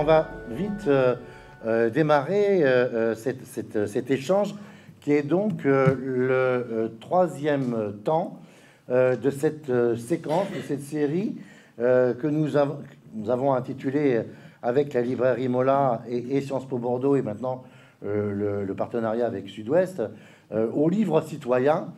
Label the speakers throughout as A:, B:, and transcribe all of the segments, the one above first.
A: on va vite euh, euh, démarrer euh, cet échange qui est donc le troisième temps de cette séquence, de cette série que nous, avons intitulée avec la librairie Mola et, Sciences Po Bordeaux et maintenant le, partenariat avec Sud-Ouest au livre citoyen.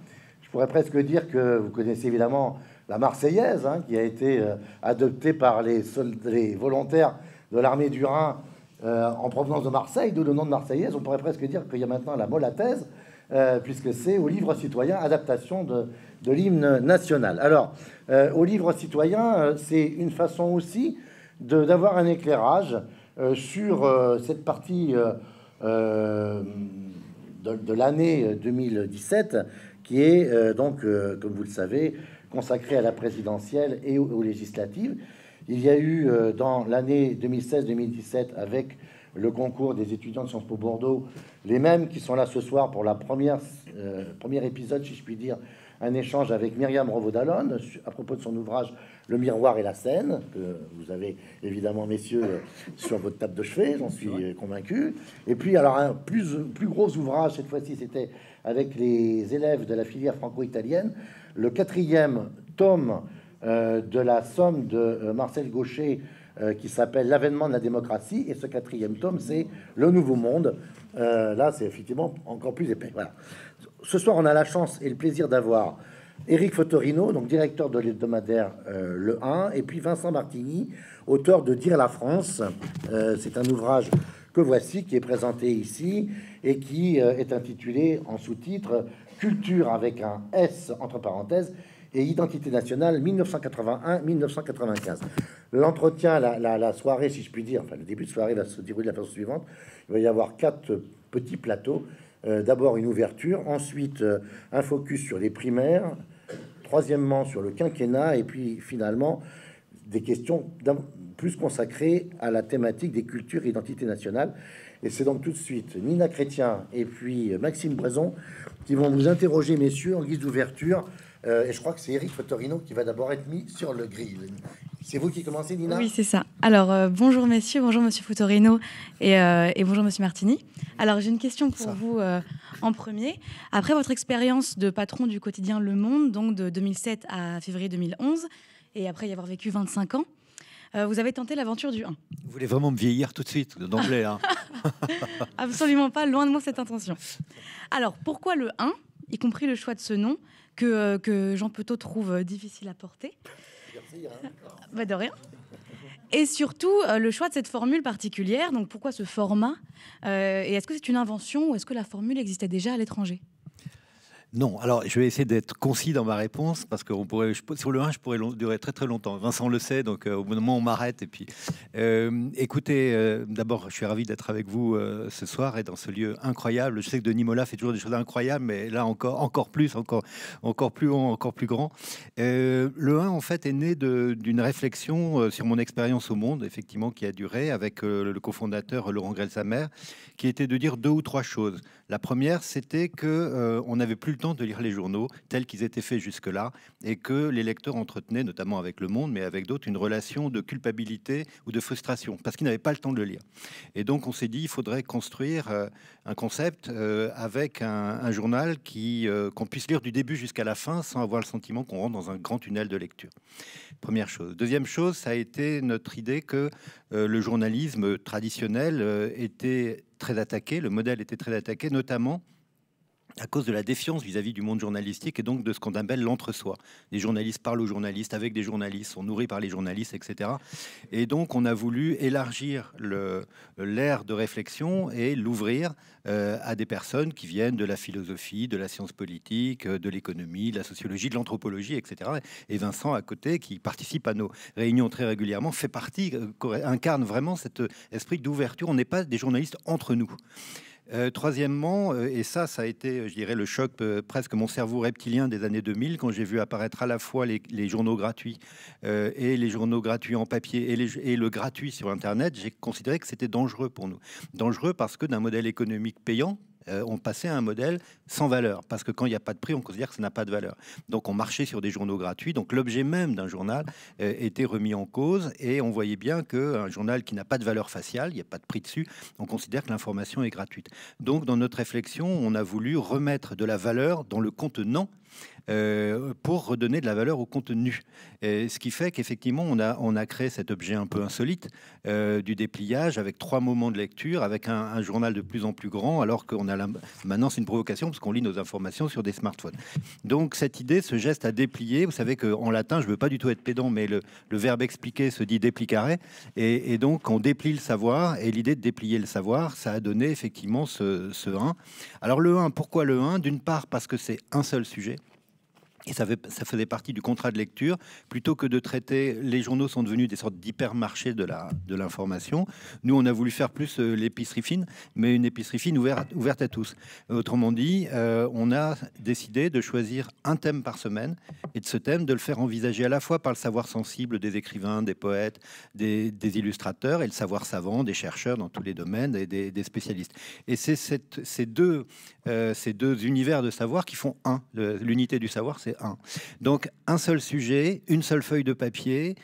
A: Je pourrais presque dire que vous connaissez évidemment la Marseillaise, hein, qui a été adoptée par les, soldats, les volontaires de l'armée du Rhin euh, en provenance de Marseille, d'où le nom de Marseillaise. On pourrait presque dire qu'il y a maintenant la molathèse, euh, puisque c'est au livre citoyen, adaptation de, l'hymne national. Alors, euh, au livre citoyen, c'est une façon aussi d'avoir un éclairage sur cette partie de, l'année 2017, qui est donc, comme vous le savez, consacrée à la présidentielle et aux législatives il y a eu euh, dans l'année 2016-2017 avec le concours des étudiants de Sciences Po Bordeaux, les mêmes qui sont là ce soir pour la première euh, premier épisode, si je puis dire, un échange avec Myriam revaud à propos de son ouvrage Le miroir et la scène, que vous avez évidemment, messieurs, euh, sur votre table de chevet, j'en suis convaincu. Et puis, alors, un plus, plus gros ouvrage, cette fois-ci, c'était avec les élèves de la filière franco-italienne, le quatrième tome euh, de la somme de euh, Marcel Gaucher euh, qui s'appelle L'avènement de la démocratie. Et ce quatrième tome, c'est Le Nouveau Monde. là, c'est effectivement encore plus épais. Voilà. Ce soir, on a la chance et le plaisir d'avoir Éric Fotorino, donc directeur de l'hebdomadaire Le 1, et puis Vincent Martigny, auteur de Dire la France. c'est un ouvrage que voici, qui est présenté ici, et qui est intitulé en sous-titre Culture avec un S entre parenthèses et Identité nationale 1981-1995. L'entretien, la, soirée, si je puis dire, enfin le début de soirée va se dérouler de la façon suivante. Il va y avoir quatre euh, petits plateaux. Euh, d'abord une ouverture, ensuite euh, un focus sur les primaires, troisièmement sur le quinquennat, et puis finalement des questions plus consacrées à la thématique des cultures et identité nationale. Et c'est donc tout de suite Nina Chrétien et puis Maxime Brezon qui vont vous interroger, messieurs, en guise d'ouverture euh, et je crois que c'est Eric Futorino qui va d'abord être mis sur le grill. C'est vous qui commencez, Nina Oui, c'est ça.
B: Alors, euh, bonjour messieurs, bonjour monsieur Futorino euh, et, bonjour monsieur Martini. Alors, j'ai une question pour vous en premier. Après votre expérience de patron du quotidien Le Monde, donc de 2007 à février 2011, et après y avoir vécu 25 ans, vous avez tenté l'aventure du 1. Vous
C: voulez vraiment me vieillir tout de suite, d'emblée hein
B: Absolument pas, loin de moi cette intention. Alors, pourquoi le 1, y compris le choix de ce nom euh, que, Jean Petot trouve euh, difficile à porter. Hein. Bah, de rien. Et surtout, euh, le choix de cette formule particulière, donc pourquoi ce format Et est-ce que c'est une invention ou est-ce que la formule existait déjà à l'étranger
C: non, alors je vais essayer d'être concis dans ma réponse parce que sur le 1, je pourrais durer très très longtemps. Vincent le sait, donc euh, au bout d'un moment, on m'arrête. Et puis, euh, écoutez, euh, d'abord, je suis ravi d'être avec vous ce soir et dans ce lieu incroyable. Je sais que Denis Mola fait toujours des choses incroyables, mais là encore, encore plus, encore, encore plus encore plus grand. le 1, en fait, est né d'une réflexion sur mon expérience au monde, effectivement, qui a duré avec le cofondateur Laurent Grelsamer, qui était de dire deux ou trois choses. La première, c'était que euh, on n'avait plus le temps de lire les journaux tels qu'ils étaient faits jusque-là, et que les lecteurs entretenaient, notamment avec Le Monde, mais avec d'autres, une relation de culpabilité ou de frustration, parce qu'ils n'avaient pas le temps de le lire. Et donc, on s'est dit, il faudrait construire euh, un concept euh, avec un, journal qui qu'on puisse lire du début jusqu'à la fin, sans avoir le sentiment qu'on rentre dans un grand tunnel de lecture. Première chose. Deuxième chose, ça a été notre idée que euh, le journalisme traditionnel euh, était très attaqué, le modèle était très attaqué, notamment à cause de la défiance vis-à-vis du monde journalistique et donc de ce qu'on appelle l'entre-soi. Les journalistes parlent aux journalistes, avec des journalistes, sont nourris par les journalistes, etc. Et donc on a voulu élargir l'aire de réflexion et l'ouvrir euh, à des personnes qui viennent de la philosophie, de la science politique, euh, de l'économie, de la sociologie, de l'anthropologie, etc. Et Vincent à côté, qui participe à nos réunions très régulièrement, fait partie, euh, incarne vraiment cet esprit d'ouverture. On n'est pas des journalistes entre nous. Euh, troisièmement, euh, et ça, ça a été, euh, je dirais, le choc presque mon cerveau reptilien des années 2000 quand j'ai vu apparaître à la fois les, journaux gratuits et les journaux gratuits en papier et, et le gratuit sur Internet. J'ai considéré que c'était dangereux pour nous. Dangereux parce que d'un modèle économique payant, euh, on passait à un modèle sans valeur, parce que quand il n'y a pas de prix, on considère que ça n'a pas de valeur. Donc on marchait sur des journaux gratuits, donc l'objet même d'un journal euh, était remis en cause, et on voyait bien qu'un journal qui n'a pas de valeur faciale, il n'y a pas de prix dessus, on considère que l'information est gratuite. Donc dans notre réflexion, on a voulu remettre de la valeur dans le contenant euh, pour redonner de la valeur au contenu. Et ce qui fait qu'effectivement, on a, on a créé cet objet un peu insolite euh, du dépliage avec trois moments de lecture, avec un, journal de plus en plus grand, alors qu'on a maintenant c'est une provocation parce qu'on lit nos informations sur des smartphones. Donc cette idée, ce geste à déplier, vous savez qu'en latin, je ne veux pas du tout être pédant, mais le, verbe expliquer se dit dépliquer, et, et, donc on déplie le savoir, et l'idée de déplier le savoir, ça a donné effectivement ce 1. Alors le 1, pourquoi le 1 D'une part parce que c'est un seul sujet, et ça, faisait partie du contrat de lecture. Plutôt que de traiter, les journaux sont devenus des sortes d'hypermarchés de, la, de l'information. Nous, on a voulu faire plus euh, l'épicerie fine, mais une épicerie fine ouverte, ouverte à tous. Autrement dit, euh, on a décidé de choisir un thème par semaine et de ce thème, de le faire envisager à la fois par le savoir sensible des écrivains, des poètes, des, des illustrateurs et le savoir savant des chercheurs dans tous les domaines et des, spécialistes. Et c'est ces, deux, euh, ces deux univers de savoir qui font un. L'unité du savoir, c'est donc un seul sujet, une seule feuille de papier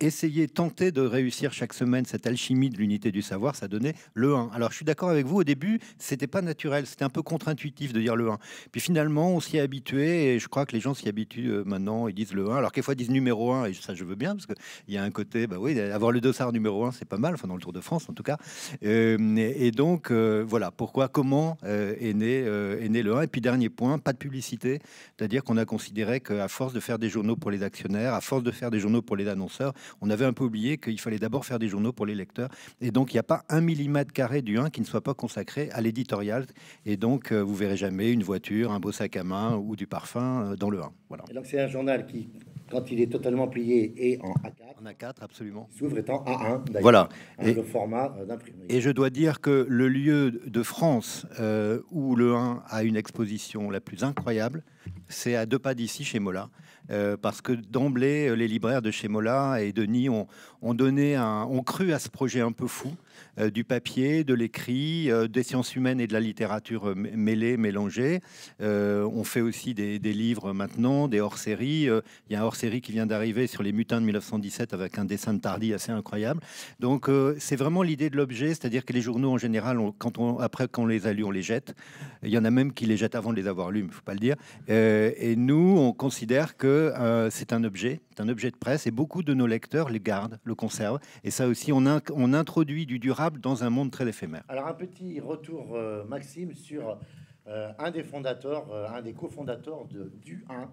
C: essayer, tenter de réussir chaque semaine cette alchimie de l'unité du savoir, ça donnait le 1. Alors je suis d'accord avec vous, au début, c'était pas naturel, c'était un peu contre-intuitif de dire le 1. Puis finalement, on s'y est habitué et je crois que les gens s'y habituent euh, maintenant, ils disent le 1. Alors quelquefois, ils disent numéro 1 et ça, je veux bien parce qu'il y a un côté, bah oui, avoir le dossard numéro 1, c'est pas mal, enfin dans le Tour de France en tout cas. Euh, et, donc, euh, voilà, pourquoi, comment est, né, est né le 1. Et puis dernier point, pas de publicité, c'est-à-dire qu'on a considéré qu'à force de faire des journaux pour les actionnaires, à force de faire des journaux pour les annonceurs, on avait un peu oublié qu'il fallait d'abord faire des journaux pour les lecteurs. Et donc, il n'y a pas un millimètre carré du 1 qui ne soit pas consacré à l'éditorial. Et donc, euh, vous verrez jamais une voiture, un beau sac à main ou du parfum euh, dans le 1.
A: Voilà. donc, c'est un journal qui quand il est totalement plié et en A4. En A4, absolument. S'ouvre étant A1, d'ailleurs. Voilà. et, le format euh,
C: Et je dois dire que le lieu de France euh, où le 1 a une exposition la plus incroyable, c'est à deux pas d'ici, chez Mola. Euh, parce que d'emblée, les libraires de chez Mola et Denis ont, ont donné ont cru à ce projet un peu fou euh, du papier, de l'écrit, euh, des sciences humaines et de la littérature euh, mêlée, mélangées. on fait aussi des, livres maintenant, des hors-séries. Il y a un hors-série qui vient d'arriver sur les mutins de 1917 avec un dessin de Tardy assez incroyable. Donc c'est vraiment l'idée de l'objet, c'est-à-dire que les journaux en général, quand on, après qu'on les a lus, on les jette. Il y en a même qui les jettent avant de les avoir lus, il ne faut pas le dire. et nous, on considère que c'est un objet, c'est un objet de presse, et beaucoup de nos lecteurs les gardent, le conservent. Et ça aussi, on, on introduit du dans un monde très éphémère.
A: Alors un petit retour, euh, Maxime, sur euh, un des fondateurs, euh, un des cofondateurs de, du 1.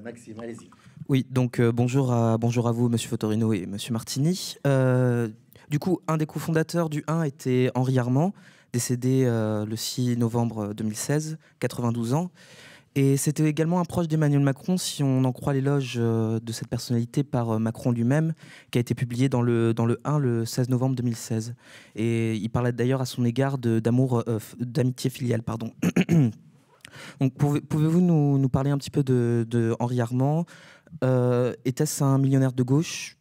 A: Maxime, allez-y.
D: Oui, donc bonjour, à, bonjour à vous, Monsieur Fotorino et Monsieur Martini. du coup, un des cofondateurs du 1 était Henri Armand, décédé le 6 novembre 2016, 92 ans. Et c'était également un proche d'Emmanuel Macron, si on en croit l'éloge euh, de cette personnalité par euh, Macron lui-même, qui a été publié dans le, dans le 1 le 16 novembre 2016. Et il parlait d'ailleurs à son égard d'amour, euh, d'amitié filiale. Pardon. Donc pouvez-vous nous, parler un petit peu de, Henri Armand euh, Était-ce un millionnaire de gauche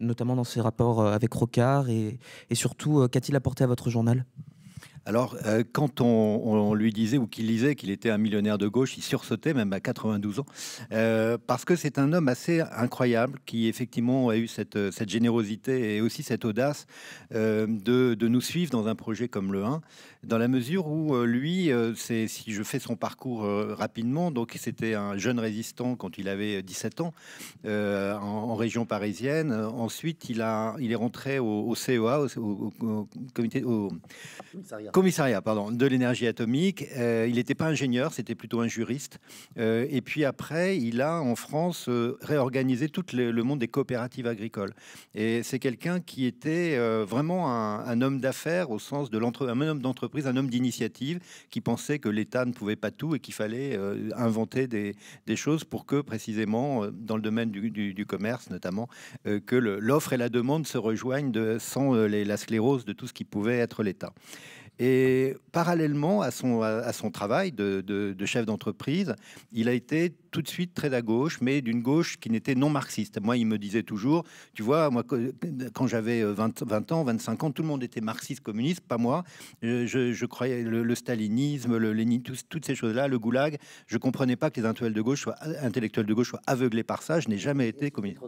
D: notamment dans ses rapports avec Rocard et, et surtout, qu'a-t-il apporté à votre journal alors, euh,
C: quand on, lui disait ou qu'il lisait qu'il était un millionnaire de gauche, il sursautait même à 92 ans, euh, parce que c'est un homme assez incroyable qui effectivement a eu cette, euh, générosité et aussi cette audace de, de, nous suivre dans un projet comme le 1 dans la mesure où euh, lui, euh, c'est si je fais son parcours euh, rapidement, donc c'était un jeune résistant quand il avait 17 ans en, région parisienne. Ensuite, il a, il est rentré au, au CEA, au, comité, au commissariat. pardon, de l'énergie atomique. il n'était pas ingénieur, c'était plutôt un juriste. et puis après, il a en France réorganisé tout le, monde des coopératives agricoles. Et c'est quelqu'un qui était vraiment un, homme d'affaires au sens de un homme d'entreprise un homme d'initiative qui pensait que l'État ne pouvait pas tout et qu'il fallait euh, inventer des, choses pour que, précisément, euh, dans le domaine du, commerce notamment, euh, que l'offre et la demande se rejoignent sans la sclérose de tout ce qui pouvait être l'État. Et parallèlement à son, à son travail de, chef d'entreprise, il a été tout de suite très à gauche, mais d'une gauche qui n'était non marxiste. Moi, il me disait toujours, tu vois, moi, quand j'avais 20, euh, ans, 25 ans, tout le monde était marxiste, communiste, pas moi. Je, croyais le, stalinisme, le Lénine, tout, toutes ces choses-là, le goulag. Je comprenais pas que les intellectuels de gauche soient, intellectuels de gauche soient aveuglés par ça. Je n'ai jamais été communiste.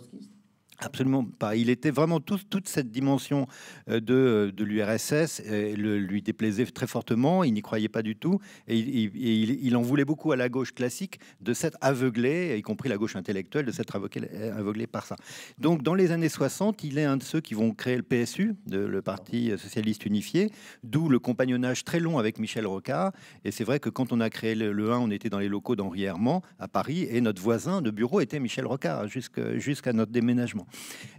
C: Absolument pas. Il était vraiment toute cette dimension euh, de, euh, de l'URSS lui déplaisait très fortement. Il n'y croyait pas du tout. Et, il, en voulait beaucoup à la gauche classique de s'être aveuglé, y compris la gauche intellectuelle, de s'être aveuglé, euh, par ça. Donc dans les années 60, il est un de ceux qui vont créer le PSU, de, le Parti Socialiste Unifié, d'où le compagnonnage très long avec Michel Rocard. Et c'est vrai que quand on a créé le, 1, on était dans les locaux d'Henri Hermand à Paris. Et notre voisin de bureau était Michel Rocard jusqu'à notre déménagement.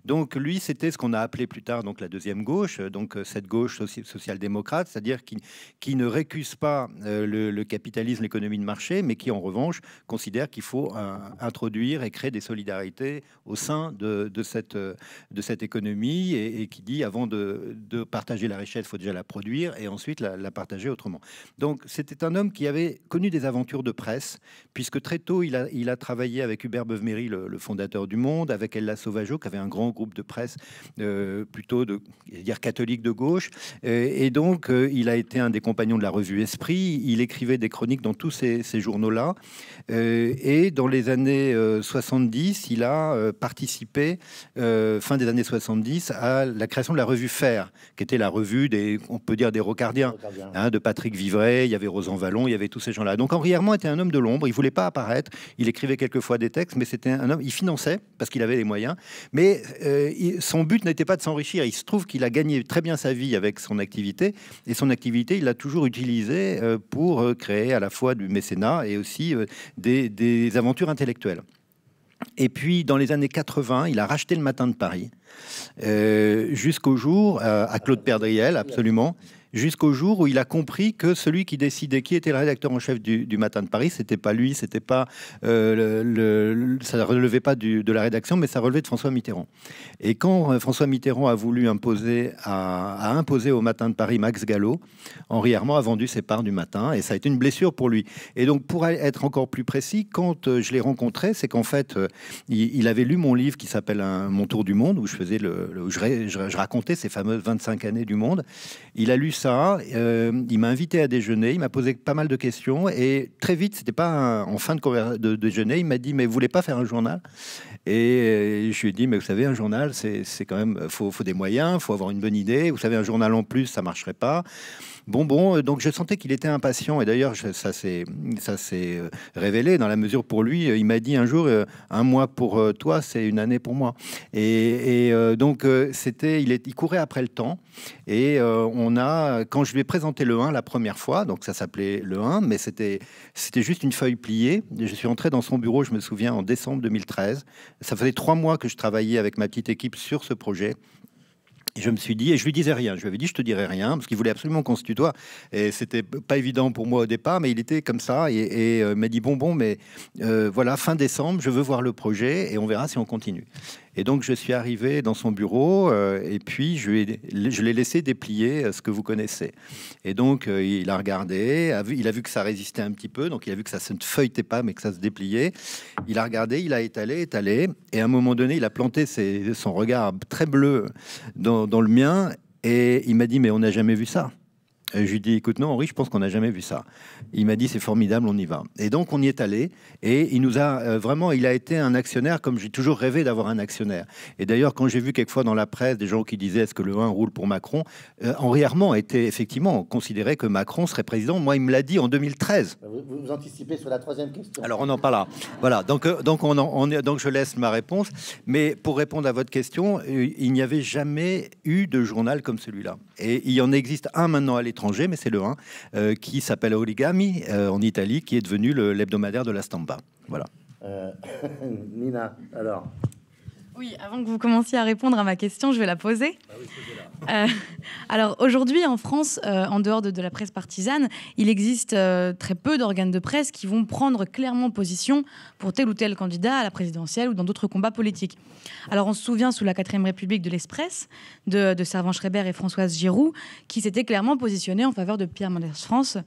C: Donc lui, c'était ce qu'on a appelé plus tard donc la deuxième gauche, euh, donc euh, cette gauche social-démocrate, c'est-à-dire qui, qui ne récuse pas euh, le, capitalisme, l'économie de marché, mais qui en revanche considère qu'il faut introduire et créer des solidarités au sein de, cette, de cette économie et, qui dit avant de, partager la richesse, il faut déjà la produire et ensuite la, partager autrement. Donc c'était un homme qui avait connu des aventures de presse, puisque très tôt il a, il a travaillé avec Hubert Beuve-Méry, le, fondateur du Monde, avec Ella Sauvageau, qui avait un grand groupe de presse euh, plutôt de dire catholique de gauche. Euh, et donc, euh, il a été un des compagnons de la revue Esprit. Il écrivait des chroniques dans tous ces, journaux-là. et dans les années 70, il a participé, fin des années 70, à la création de la revue Fer, qui était la revue des, on peut dire, des rocardiens, hein, de Patrick Vivray. Il y avait Rosan Vallon, il y avait tous ces gens-là. Donc, Henri Hermand était un homme de l'ombre. Il voulait pas apparaître. Il écrivait quelquefois des textes, mais c'était un homme. Il finançait parce qu'il avait les moyens. Mais euh, son but n'était pas de s'enrichir. Il se trouve qu'il a gagné très bien sa vie avec son activité, et son activité, il l'a toujours utilisée euh, pour euh, créer à la fois du mécénat et aussi des, aventures intellectuelles. Et puis, dans les années 80, il a racheté le Matin de Paris, jusqu'au jour, à Claude Perdriel, absolument, jusqu'au jour où il a compris que celui qui décidait qui était le rédacteur en chef du, Matin de Paris, c'était pas lui, c'était pas euh, le, ça relevait pas du, de la rédaction, mais ça relevait de François Mitterrand. Et quand euh, François Mitterrand a voulu imposer à, imposer au Matin de Paris Max Gallo, Henri Armand a vendu ses parts du Matin, et ça a été une blessure pour lui. Et donc pour être encore plus précis, quand euh, je l'ai rencontré, c'est qu'en fait il, avait lu mon livre qui s'appelle Mon tour du monde, où je faisais le, je racontais ces fameuses 25 années du monde. Il a lu euh, il m'a invité à déjeuner, il m'a posé pas mal de questions et très vite, c'était pas en fin de, de, déjeuner, il m'a dit mais vous voulez pas faire un journal Et euh, je lui ai dit mais vous savez un journal c'est quand même faut, faut des moyens, faut avoir une bonne idée. Vous savez un journal en plus ça marcherait pas. Bon, bon, euh, donc je sentais qu'il était impatient. Et d'ailleurs, ça s'est euh, révélé dans la mesure pour lui. Euh, il m'a dit un jour, un mois pour toi, c'est une année pour moi. Et, donc, c'était, il, courait après le temps. Et on a, quand je lui ai présenté le 1 la première fois, donc ça s'appelait le 1, mais c'était juste une feuille pliée. Je suis entré dans son bureau, je me souviens, en décembre 2013. Ça faisait trois mois que je travaillais avec ma petite équipe sur ce projet je me suis dit, et je lui disais rien, je lui avais dit je te dirai rien, parce qu'il voulait absolument qu'on se tutoie. Et c'était pas évident pour moi au départ, mais il était comme ça et, et euh, m'a dit bon, bon, mais euh, voilà, fin décembre, je veux voir le projet et on verra si on continue. Et donc, je suis arrivé dans son bureau euh, et puis je, l'ai laissé déplier euh, ce que vous connaissez. Et donc, euh, il a regardé, il a vu que ça résistait un petit peu, donc il a vu que ça ne feuilletait pas, mais que ça se dépliait. Il a regardé, il a étalé, étalé, et à un moment donné, il a planté son regard très bleu dans le mien et il m'a dit, mais on n'a jamais vu ça. Euh, je lui dis, écoute, non, Henri, je pense qu'on n'a jamais vu ça. Il m'a dit, c'est formidable, on y va. Et donc, on y est allé. Et il nous a euh, vraiment, il a été un actionnaire, comme j'ai toujours rêvé d'avoir un actionnaire. Et d'ailleurs, quand j'ai vu quelquefois dans la presse des gens qui disaient, est-ce que le 1 roule pour Macron euh, Henri Armand était effectivement considéré que Macron serait président. Moi, il me l'a dit en 2013.
A: Vous, anticipez sur la troisième question.
C: Alors, on en parle là. Voilà. Donc, donc, on, donc, je laisse ma réponse. Mais pour répondre à votre question, il n'y avait jamais eu de journal comme celui-là. Et il en existe un maintenant à l'étranger mais c'est le 1, euh, qui s'appelle Origami euh, en Italie, qui est devenu l'hebdomadaire de la Stampa.
A: Voilà. Euh, Nina, alors
B: oui, avant que vous commenciez à répondre à ma question, je vais la poser. Ah euh, alors aujourd'hui, en France, euh, en dehors de, la presse partisane, il existe euh, très peu d'organes de presse qui vont prendre clairement position pour tel ou tel candidat à la présidentielle ou dans d'autres combats politiques. Alors on se souvient sous la 4ème République de l'Express, de, de Servan Schreiber et Françoise Giroud, qui s'étaient clairement positionnés en faveur de Pierre Mendès France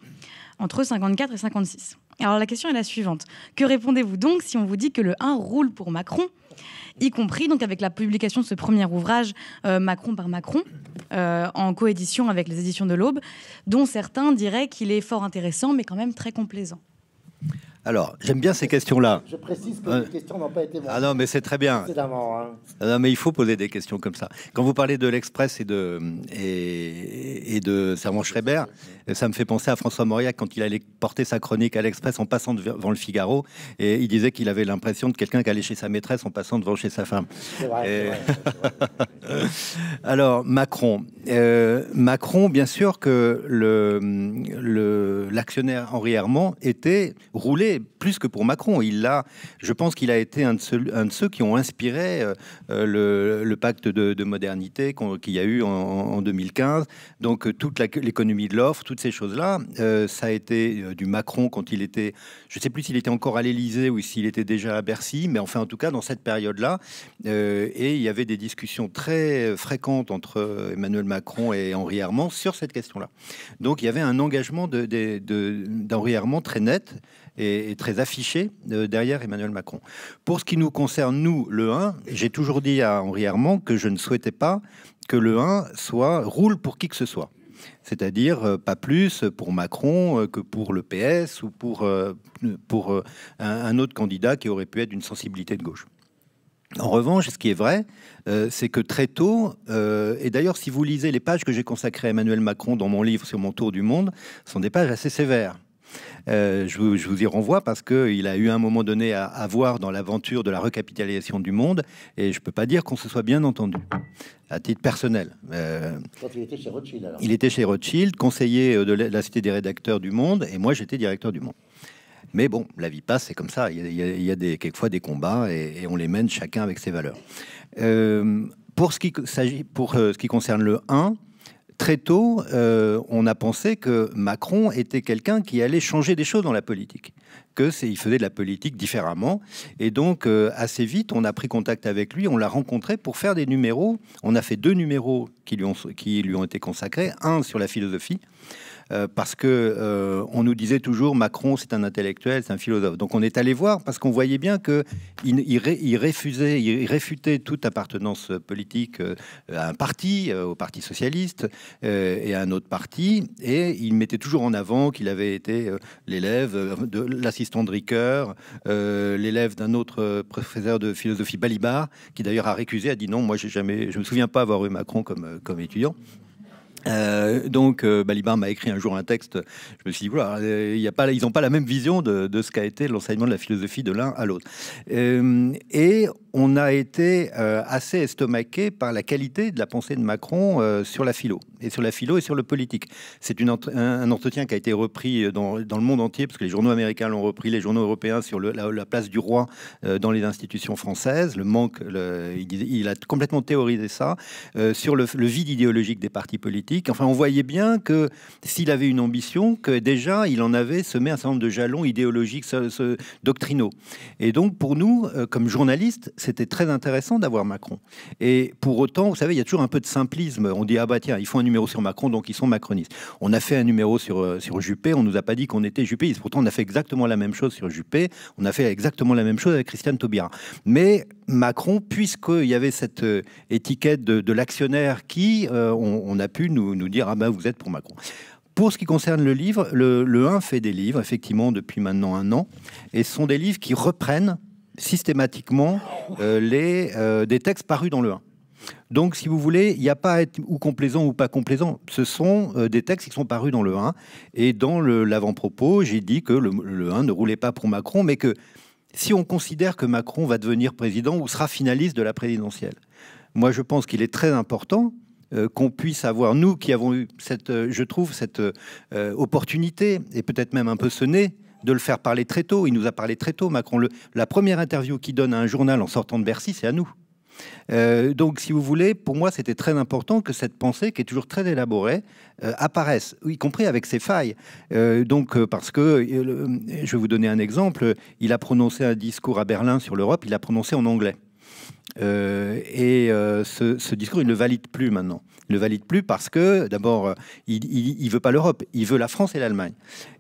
B: entre 54 et 56. Alors la question est la suivante. Que répondez-vous donc si on vous dit que le 1 roule pour Macron y compris donc avec la publication de ce premier ouvrage euh, Macron par Macron, euh, en coédition avec les éditions de l'Aube, dont certains diraient qu'il est fort intéressant, mais quand même très complaisant.
C: Alors, j'aime bien ces questions-là.
B: Je
A: précise que euh, les questions n'ont pas été bonnes. Ah non,
C: mais c'est très bien.
A: Hein.
C: Euh, non, mais il faut poser des questions comme ça. Quand vous parlez de l'Express et de, et, de Servan Schreiber, ça me fait penser à François Mauriac quand il allait porter sa chronique à l'Express en passant devant le Figaro. Et il disait qu'il avait l'impression de quelqu'un qui allait chez sa maîtresse en passant devant chez sa femme.
A: Vrai, vrai,
C: Alors, Macron. Euh, Macron, bien sûr que l'actionnaire le, l'actionnaire Henri Armand était roulé plus que pour Macron. Il l'a, je pense qu'il a été un de, ceux, qui ont inspiré euh, euh, le, pacte de, modernité qu'il y a eu en, 2015. Donc euh, toute l'économie de l'offre, toutes ces choses-là, ça a été du Macron quand il était, je ne sais plus s'il était encore à l'Élysée ou s'il était déjà à Bercy, mais enfin en tout cas dans cette période-là. et il y avait des discussions très fréquentes entre Emmanuel Macron et Henri Armand sur cette question-là. Donc il y avait un engagement d'Henri de, Armand très net et, très affiché euh, derrière Emmanuel Macron. Pour ce qui nous concerne, nous, le 1, j'ai toujours dit à Henri Armand que je ne souhaitais pas que le 1 soit roule pour qui que ce soit c'est-à-dire euh, pas plus pour Macron euh, que pour le PS ou pour, pour un, un, autre candidat qui aurait pu être d'une sensibilité de gauche. En revanche, ce qui est vrai, c'est que très tôt, et d'ailleurs si vous lisez les pages que j'ai consacrées à Emmanuel Macron dans mon livre sur mon tour du monde, ce sont des pages assez sévères. Euh, je, vous, je, vous, y renvoie parce qu'il a eu un moment donné à, à voir dans l'aventure de la recapitalisation du monde, et je ne peux pas dire qu'on se soit bien entendu, à titre personnel. Euh, il était chez Rothschild, conseiller euh, de la, Cité des rédacteurs du monde, et moi j'étais directeur du monde. Mais bon, la vie passe, c'est comme ça. Il y a, des, quelquefois des combats et, on les mène chacun avec ses valeurs. pour, ce qui, pour ce qui concerne le 1, très tôt, euh, on a pensé que Macron était quelqu'un qui allait changer des choses dans la politique, que c'est, il faisait de la politique différemment. Et donc, euh, assez vite, on a pris contact avec lui, on l'a rencontré pour faire des numéros. On a fait deux numéros qui lui ont été consacrés, un sur la philosophie, euh, parce que euh, on nous disait toujours Macron, c'est un intellectuel, c'est un philosophe. Donc on est allé voir parce qu'on voyait bien qu'il refusait, il réfutait toute appartenance politique euh, à un parti, au Parti socialiste et à un autre parti, et il mettait toujours en avant qu'il avait été l'élève de l'assistant de Ricoeur, l'élève d'un autre professeur de philosophie Balibar, qui d'ailleurs a récusé, a dit non, moi je ne me souviens pas avoir eu Macron comme étudiant. Euh, donc, euh, Balibar m'a écrit un jour un texte. Je me suis dit, voilà, euh, a pas, ils n'ont pas la même vision de, de ce qu'a été l'enseignement de la philosophie de l'un à l'autre. et on a été euh, assez estomaqué par la qualité de la pensée de Macron euh, sur la philo, et sur la philo et sur le politique. C'est un entretien qui a été repris euh, dans, le monde entier, parce que les journaux américains l'ont repris, les journaux européens sur la, place du roi dans les institutions françaises, le manque, il, a complètement théorisé ça, sur le, vide idéologique des partis politiques. Enfin, on voyait bien que s'il avait une ambition, que déjà il en avait semé un certain nombre de jalons idéologiques, doctrinaux. Et donc, pour nous, comme journalistes, c'était très intéressant d'avoir Macron. Et pour autant, vous savez, il y a toujours un peu de simplisme. On dit, ah bah tiens, ils font un numéro sur Macron, donc ils sont macronistes. On a fait un numéro sur, euh, sur Juppé, on nous a pas dit qu'on était juppéiste. Pourtant, on a fait exactement la même chose sur Juppé, on a fait exactement la même chose avec Christiane Taubira. Mais Macron, puisqu'il y avait cette euh, étiquette de, l'actionnaire qui, euh, on, a pu nous, nous dire, ah bah, vous êtes pour Macron. Pour ce qui concerne le livre, le, le, 1 fait des livres, effectivement, depuis maintenant un an, et ce sont des livres qui reprennent systématiquement euh, les, euh, des textes parus dans le 1. Donc, si vous voulez, il n'y a pas à être ou complaisant ou pas complaisant. Ce sont euh, des textes qui sont parus dans le 1. Et dans l'avant-propos, j'ai dit que le, 1 ne roulait pas pour Macron, mais que si on considère que Macron va devenir président ou sera finaliste de la présidentielle, moi je pense qu'il est très important qu'on puisse avoir, nous qui avons eu, cette, je trouve, cette opportunité, et peut-être même un peu ce de le faire parler très tôt. Il nous a parlé très tôt, Macron. Le, la première interview qu'il donne à un journal en sortant de Bercy, c'est à nous. Euh, donc, si vous voulez, pour moi, c'était très important que cette pensée, qui est toujours très élaborée, euh, apparaisse, y compris avec ses failles. Euh, donc, parce que, je vais vous donner un exemple, il a prononcé un discours à Berlin sur l'Europe, il l'a prononcé en anglais. et ce, ce, discours, il ne le valide plus maintenant ne valide plus parce que, d'abord, euh, il ne veut pas l'Europe, il veut la France et l'Allemagne.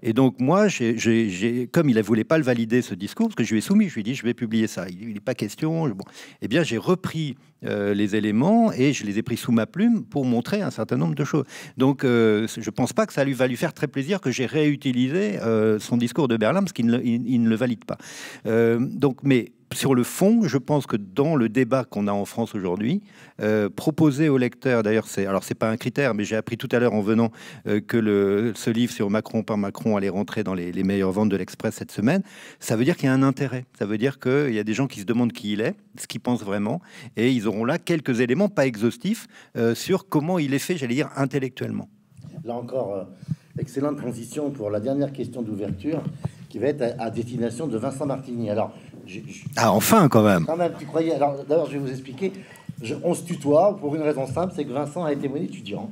C: Et donc, moi, comme il ne voulait pas le valider, ce discours, parce que je lui ai soumis, je lui ai dit, je vais publier ça. Il n'est pas question. Bon. Eh bien, j'ai repris euh, les éléments et je les ai pris sous ma plume pour montrer un certain nombre de choses. Donc, euh, je ne pense pas que ça lui va lui faire très plaisir que j'ai réutilisé son discours de Berlin, parce qu'il ne, ne, le valide pas. donc, mais sur le fond, je pense que dans le débat qu'on a en France aujourd'hui, euh, proposer aux lecteurs... d'ailleurs, c'est alors c'est pas un critère, mais j'ai appris tout à l'heure en venant euh, que le, ce livre sur Macron par Macron allait rentrer dans les, meilleures ventes de l'Express cette semaine. Ça veut dire qu'il y a un intérêt. Ça veut dire qu'il y a des gens qui se demandent qui il est, ce qu'il pense vraiment, et ils auront là quelques éléments, pas exhaustifs, euh, sur comment il est fait, j'allais dire, intellectuellement.
A: Là encore, excellente transition pour la dernière question d'ouverture, qui va être à, à destination de Vincent Martini. Alors. Ah,
C: enfin, quand même. Quand
A: même, tu croyais. Alors, d'abord, je vais vous expliquer. Je, on se tutoie pour une raison simple, c'est que Vincent a été mon étudiant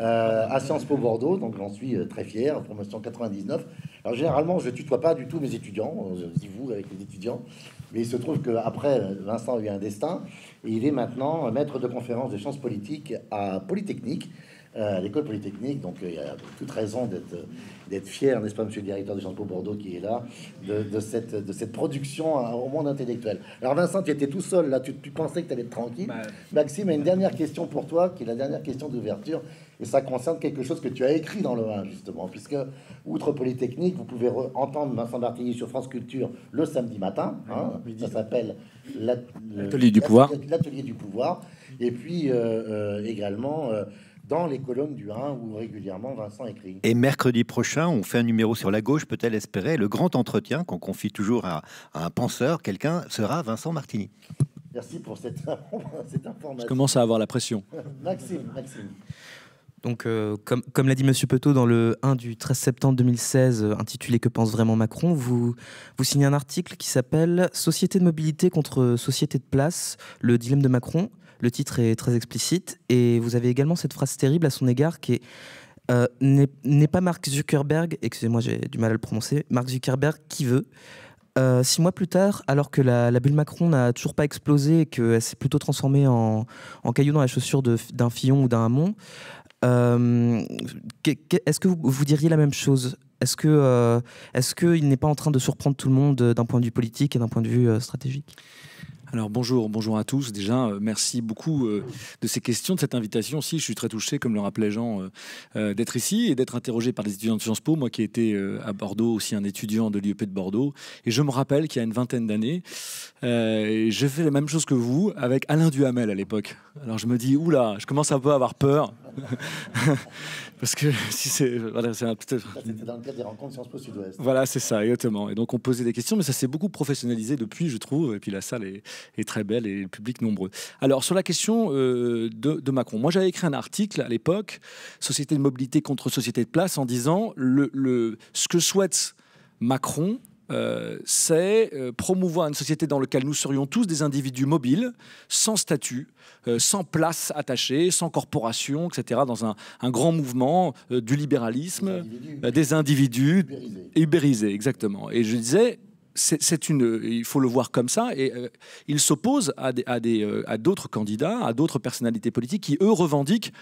A: euh, à Sciences Po Bordeaux, donc j'en suis euh, très fier, promotion 99. Alors généralement, je ne tutoie pas du tout mes étudiants, euh, je vous avec les étudiants, mais il se trouve que qu'après, Vincent a eu un destin, et il est maintenant maître de conférence de sciences politiques à Polytechnique, euh, à l'école polytechnique. Donc euh, il y a toute raison euh, d'être fier, n'est-ce pas, monsieur le directeur du Sciences Bordeaux qui est là, de, cette, de cette production au monde intellectuel. Alors Vincent, tu étais tout seul là, tu, pensais que tu allais être tranquille. Bah, Maxime, une bah. dernière question pour toi, qui est la dernière question d'ouverture, et ça concerne quelque chose que tu as écrit dans le 1, justement, puisque outre Polytechnique, vous pouvez entendre Vincent Martigny sur France Culture le samedi matin. Hein. ça s'appelle l'atelier du pouvoir. L'atelier du pouvoir. Et puis également dans les colonnes du Rhin où régulièrement Vincent écrit. Et
C: mercredi prochain, on fait un numéro sur la gauche, peut-elle espérer Le grand entretien qu'on confie toujours à, un penseur, quelqu'un, sera
D: Vincent Martini.
A: Merci pour cette, information. Je commence
D: à avoir la pression.
A: Maxime, Maxime.
D: Donc, euh, comme, comme l'a dit Monsieur Petot dans le 1 du 13 septembre 2016, euh, intitulé Que pense vraiment Macron, vous, vous signez un article qui s'appelle Société de mobilité contre société de place, le dilemme de Macron. Le titre est très explicite et vous avez également cette phrase terrible à son égard qui est euh, n'est pas Mark Zuckerberg, excusez-moi j'ai du mal à le prononcer, Mark Zuckerberg qui veut. Euh, six mois plus tard, alors que la, bulle Macron n'a toujours pas explosé et qu'elle s'est plutôt transformée en, en, caillou dans la chaussure d'un Fillon ou d'un Hamon, euh, est-ce que vous, diriez la même chose Est-ce que est-ce qu'il n'est pas en train de surprendre tout le monde d'un point de vue politique et d'un point de vue stratégique
E: alors bonjour, bonjour à tous. Déjà, euh, merci beaucoup euh, de ces questions, de cette invitation. Si je suis très touché, comme le rappelait Jean, euh, d'être ici et d'être interrogé par des étudiants de Sciences Po. Moi qui étais à Bordeaux, aussi un étudiant de l'IEP de Bordeaux. Et je me rappelle qu'il y a une vingtaine d'années, j'ai fait la même chose que vous avec Alain Duhamel à l'époque. Alors je me dis, oula, je commence un peu à avoir peur. Parce que si c'est. c'est peut-être. C'était dans le cadre des
A: rencontres Sciences Po Sud-Ouest.
E: Voilà, c'est ça, exactement. Et donc, on posait des questions, mais ça s'est beaucoup professionnalisé depuis, je trouve. Et puis, la salle est, très belle et le public nombreux. Alors, sur la question euh, de, Macron, moi, j'avais écrit un article à l'époque, Société de mobilité contre société de place, en disant le, le ce que souhaite Macron, euh, c'est euh, promouvoir une société dans laquelle nous serions tous des individus mobiles, sans statut, euh, sans place attachée, sans corporation, etc., dans un, grand mouvement du libéralisme, des individus, des exactement. Et je disais, c'est une, il faut le voir comme ça. Et il s'oppose à d'autres candidats, à d'autres personnalités politiques qui eux revendiquent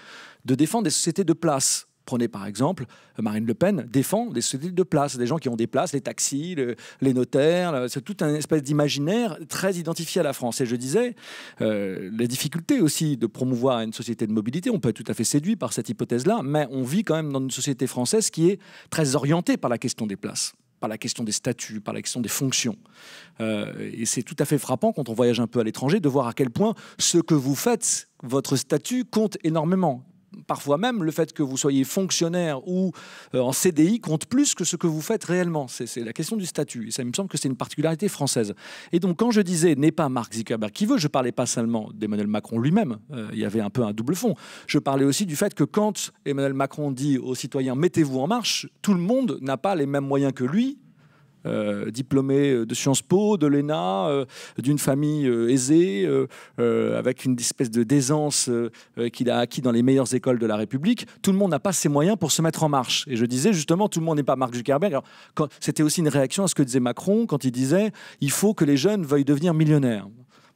E: de défendre des sociétés de place Prenez par exemple euh, Marine Le Pen défend des sociétés de place, des gens qui ont des places, les taxis, les notaires, c'est tout un espèce d'imaginaire très identifié à la France. Et je disais, euh, la difficulté aussi de promouvoir une société de mobilité, on peut être tout à fait séduit par cette hypothèse-là, mais on vit quand même dans une société française qui est très orientée par la question des places par la question des statuts, par la question des fonctions. Euh, et c'est tout à fait frappant quand on voyage un peu à l'étranger de voir à quel point ce que vous faites, votre statut compte énormément parfois même, le fait que vous soyez fonctionnaire ou euh, en CDI compte plus que ce que vous faites réellement. C'est la question du statut. Et ça me semble que c'est une particularité française. Et donc, quand je disais n'est pas Marc Zuckerberg qui veut, je ne parlais pas seulement d'Emmanuel Macron lui-même. Euh, il y avait un peu un double fond. Je parlais aussi du fait que quand Emmanuel Macron dit aux citoyens mettez-vous en marche, tout le monde n'a pas les mêmes moyens que lui euh, diplômé de Sciences Po, de l'ENA, euh, d'une famille euh, aisée, avec une espèce de d'aisance qu'il a acquis dans les meilleures écoles de la République. Tout le monde n'a pas ses moyens pour se mettre en marche. Et je disais justement, tout le monde n'est pas Marc Zuckerberg. C'était aussi une réaction à ce que disait Macron quand il disait il faut que les jeunes veuillent devenir millionnaires.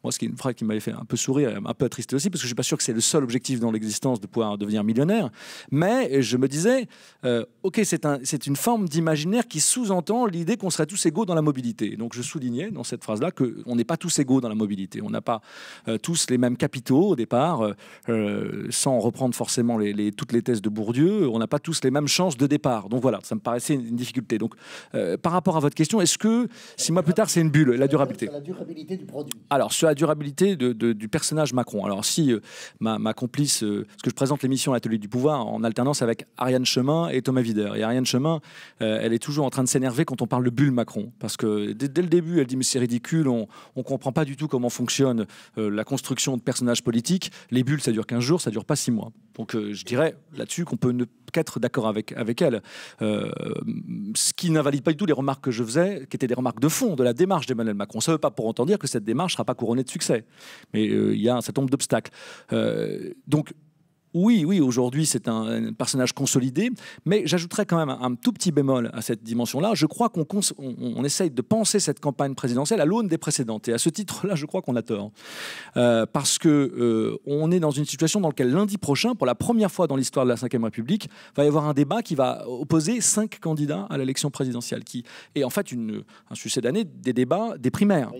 E: Moi, ce qui est une phrase qui m'avait fait un peu sourire, un peu attristé aussi, parce que je suis pas sûr que c'est le seul objectif dans l'existence de pouvoir devenir millionnaire. Mais je me disais, euh, ok, c'est un, une forme d'imaginaire qui sous-entend l'idée qu'on serait tous égaux dans la mobilité. Donc je soulignais dans cette phrase-là qu'on n'est pas tous égaux dans la mobilité. On n'a pas euh, tous les mêmes capitaux au départ, euh, sans reprendre forcément les, toutes les thèses de Bourdieu. On n'a pas tous les mêmes chances de départ. Donc voilà, ça me paraissait une, difficulté. Donc par rapport à votre question, est-ce que six mois plus tard, c'est une bulle, la durabilité La
A: durabilité du
E: produit. Alors, durabilité du personnage Macron. Alors si euh, ma, complice, euh, ce que je présente l'émission à l'atelier du pouvoir en alternance avec Ariane Chemin et Thomas Vider. Et Ariane Chemin, euh, elle est toujours en train de s'énerver quand on parle de bulle Macron, parce que dès, le début, elle dit mais c'est ridicule, on ne comprend pas du tout comment fonctionne la construction de personnages politiques. Les bulles, ça dure 15 jours, ça dure pas 6 mois. Donc je dirais là-dessus qu'on peut ne qu'être d'accord avec, avec elle. ce qui n'invalide pas du tout les remarques que je faisais, qui étaient des remarques de fond de la démarche d'Emmanuel Macron. Ça ne veut pas pour entendre dire que cette démarche ne sera pas couronnée succès. Mais euh, il y a un certain nombre d'obstacles. Euh, donc, oui, oui, aujourd'hui c'est un, personnage consolidé, mais j'ajouterais quand même un, tout petit bémol à cette dimension-là. Je crois qu'on on, essaye de penser cette campagne présidentielle à l'aune des précédentes, et à ce titre-là, je crois qu'on a tort, euh, parce qu'on euh, est dans une situation dans laquelle lundi prochain, pour la première fois dans l'histoire de la Ve République, va y avoir un débat qui va opposer cinq candidats à l'élection présidentielle, qui est en fait une, un succès d'année des débats des primaires.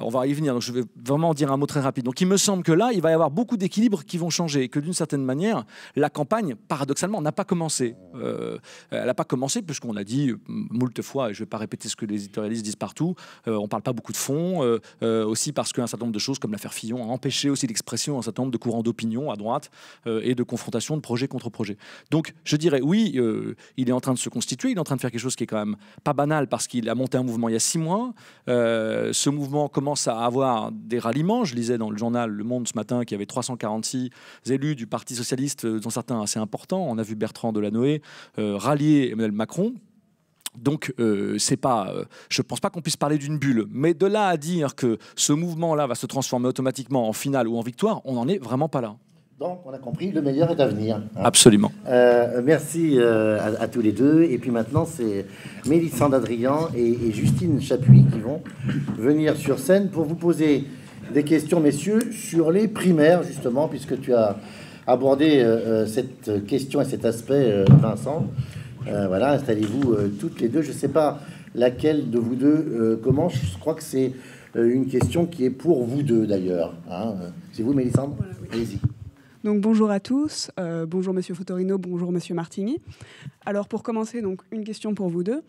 E: On va y venir. Hein, donc je vais vraiment dire un mot très rapide. Donc il me semble que là, il va y avoir beaucoup d'équilibres qui vont changer, que d'une certaine manière, la campagne, paradoxalement, n'a pas commencé. Euh, elle n'a pas commencé puisqu'on a dit euh, moult fois, et je ne vais pas répéter ce que les éditorialistes disent partout, euh, on ne parle pas beaucoup de fonds, aussi parce qu'un certain nombre de choses, comme l'affaire Fillon, a empêché aussi l'expression d'un certain nombre de courants d'opinion à droite et de confrontation de projet contre projet. Donc, je dirais, oui, il est en train de se constituer, il est en train de faire quelque chose qui est quand même pas banal parce qu'il a monté un mouvement il y a six mois. ce mouvement commence à avoir des ralliements. Je lisais dans le journal Le Monde ce matin qu'il y avait 346 élus du Parti socialiste, euh, dont certains assez importants, on a vu Bertrand Delanoë euh, rallier Emmanuel Macron. Donc, euh, c'est pas, je ne pense pas qu'on puisse parler d'une bulle. Mais de là à dire que ce mouvement-là va se transformer automatiquement en finale ou en victoire, on n'en est vraiment pas là. Donc, on a compris, le meilleur est à venir. Absolument.
A: merci à, tous les deux. Et puis maintenant, c'est Mélissand Adrian et, et, Justine Chapuis qui vont venir sur scène pour vous poser des questions, messieurs, sur les primaires, justement, puisque tu as aborder euh, euh, cette question et cet aspect, euh, Vincent. voilà, installez-vous toutes les deux. Je ne sais pas laquelle de vous deux commence. Je crois que c'est une question qui est pour vous deux d'ailleurs. Hein. C'est vous, Mélissandre Allez-y.
F: Donc bonjour à tous, bonjour Monsieur Fotorino, bonjour Monsieur Martini. Alors pour commencer, donc une question pour vous deux.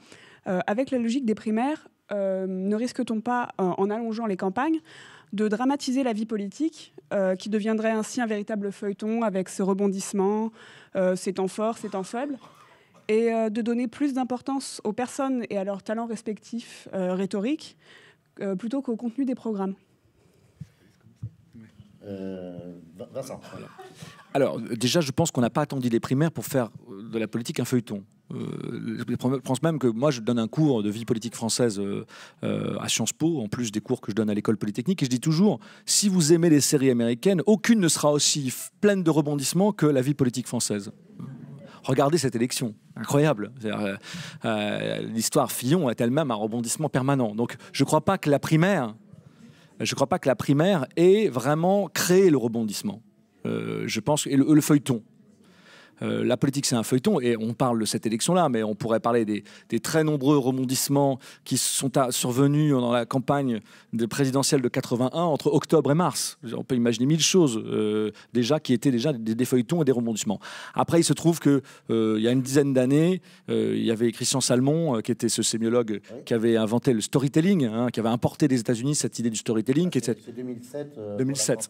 F: avec la logique des primaires, ne risque-t-on pas, en allongeant les campagnes, de dramatiser la vie politique, euh, qui deviendrait ainsi un véritable feuilleton avec ce rebondissement, c'est euh, ses temps forts, ses temps faibles, et euh, de donner plus d'importance aux personnes et à leurs talents respectifs rhétoriques plutôt qu'au contenu des programmes.
A: Vincent. Voilà.
E: Alors, euh, déjà, je pense qu'on n'a pas attendu les primaires pour faire euh, de la politique un feuilleton. Euh, je pense même que moi, je donne un cours de vie politique française à Sciences Po, en plus des cours que je donne à l'école polytechnique, et je dis toujours, si vous aimez les séries américaines, aucune ne sera aussi pleine de rebondissements que la vie politique française. Regardez cette élection, incroyable. L'histoire Fillon est elle-même un rebondissement permanent. Donc, je ne crois pas que la primaire, je crois pas que la primaire ait vraiment créé le rebondissement. Euh, je pense, et le, le feuilleton. Euh, la politique, c'est un feuilleton, et on parle de cette élection-là, mais on pourrait parler des, très nombreux rebondissements qui sont survenus dans la campagne présidentielle de 81 entre octobre et mars. On peut imaginer mille choses euh, déjà qui étaient déjà des, feuilletons et des rebondissements. Après, il se trouve que euh, il y a une dizaine d'années, il y avait Christian Salmon, qui était ce sémiologue qui avait inventé le storytelling, hein, qui avait importé des États-Unis cette idée du storytelling. Ah, c'est 2007.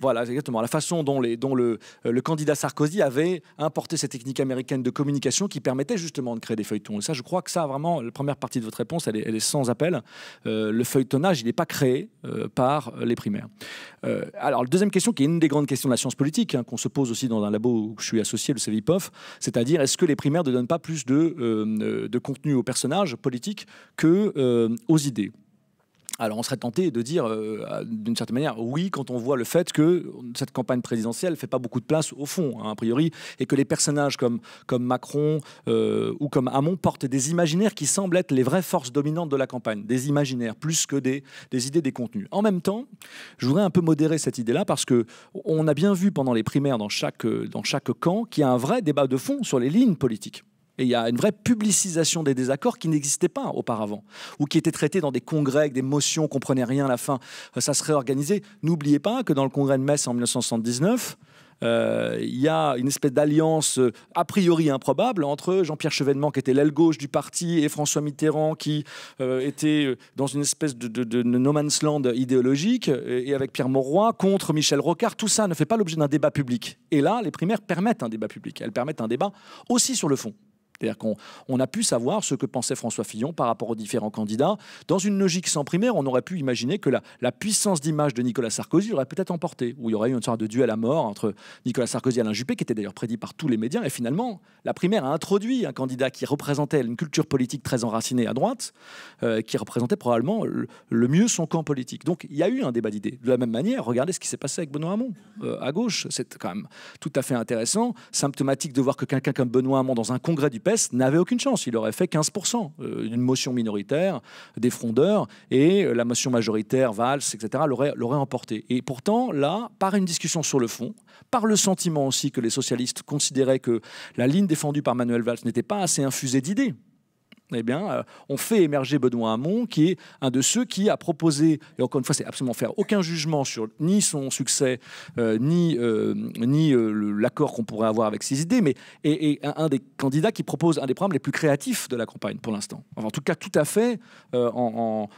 E: Voilà, exactement. La façon dont, les, dont le, le, candidat Sarkozy avait importer cette technique américaine de communication qui permettait justement de créer des feuilletons. Et ça, je crois que ça, vraiment, la première partie de votre réponse, elle est, sans appel. Euh, le feuilletonnage, il n'est pas créé euh, par les primaires. Euh, alors, la deuxième question, qui est une des grandes questions de la science politique, hein, qu'on se pose aussi dans un labo où je suis associé, le CVIPOF, c'est-à-dire est-ce que les primaires ne donnent pas plus de, de contenu aux personnages politiques qu'aux aux idées alors on serait tenté de dire, euh, d'une certaine manière, oui, quand on voit le fait que cette campagne présidentielle ne fait pas beaucoup de place au fond, hein, a priori, et que les personnages comme, Macron euh, ou comme Hamon portent des imaginaires qui semblent être les vraies forces dominantes de la campagne, des imaginaires plus que des, des idées, des contenus. En même temps, je voudrais un peu modérer cette idée-là parce que on a bien vu pendant les primaires dans chaque, euh, dans chaque camp qu'il y a un vrai débat de fond sur les lignes politiques. Et il y a une vraie publicisation des désaccords qui n'existait pas auparavant, ou qui étaient traités dans des congrès avec des motions, qu'on comprenait rien à la fin. Euh, ça serait organisé. N'oubliez pas que dans le congrès de Metz en 1979, euh, il y a une espèce d'alliance euh, a priori improbable entre Jean-Pierre Chevènement, qui était l'aile gauche du parti, et François Mitterrand, qui était dans une espèce de, no man's land idéologique, et, et avec Pierre Mauroy contre Michel Rocard. Tout ça ne fait pas l'objet d'un débat public. Et là, les primaires permettent un débat public. Elles permettent un débat aussi sur le fond. C'est-à-dire qu'on on a pu savoir ce que pensait François Fillon par rapport aux différents candidats. Dans une logique sans primaire, on aurait pu imaginer que la, puissance d'image de Nicolas Sarkozy aurait peut-être emporté, où il y aurait eu une sorte de duel à mort entre Nicolas Sarkozy et Alain Juppé, qui était d'ailleurs prédit par tous les médias. Et finalement, la primaire a introduit un candidat qui représentait une culture politique très enracinée à droite, euh, qui représentait probablement le, mieux son camp politique. Donc il y a eu un débat d'idées. De la même manière, regardez ce qui s'est passé avec Benoît Hamon euh, à gauche. C'est quand même tout à fait intéressant, symptomatique de voir que quelqu'un comme Benoît Hamon, dans un congrès du n'avait aucune chance. Il aurait fait 15% d'une euh, motion minoritaire des frondeurs et euh, la motion majoritaire, Valls, etc., l'aurait emporté. Et pourtant, là, par une discussion sur le fond, par le sentiment aussi que les socialistes considéraient que la ligne défendue par Manuel Valls n'était pas assez infusée d'idées, eh bien, euh, on fait émerger Benoît Hamon, qui est un de ceux qui a proposé, et encore une fois, c'est absolument faire aucun jugement sur ni son succès, euh, ni, euh, ni l'accord qu'on pourrait avoir avec ses idées, mais est un, des candidats qui propose un des programmes les plus créatifs de la campagne pour l'instant. en tout cas, tout à fait en,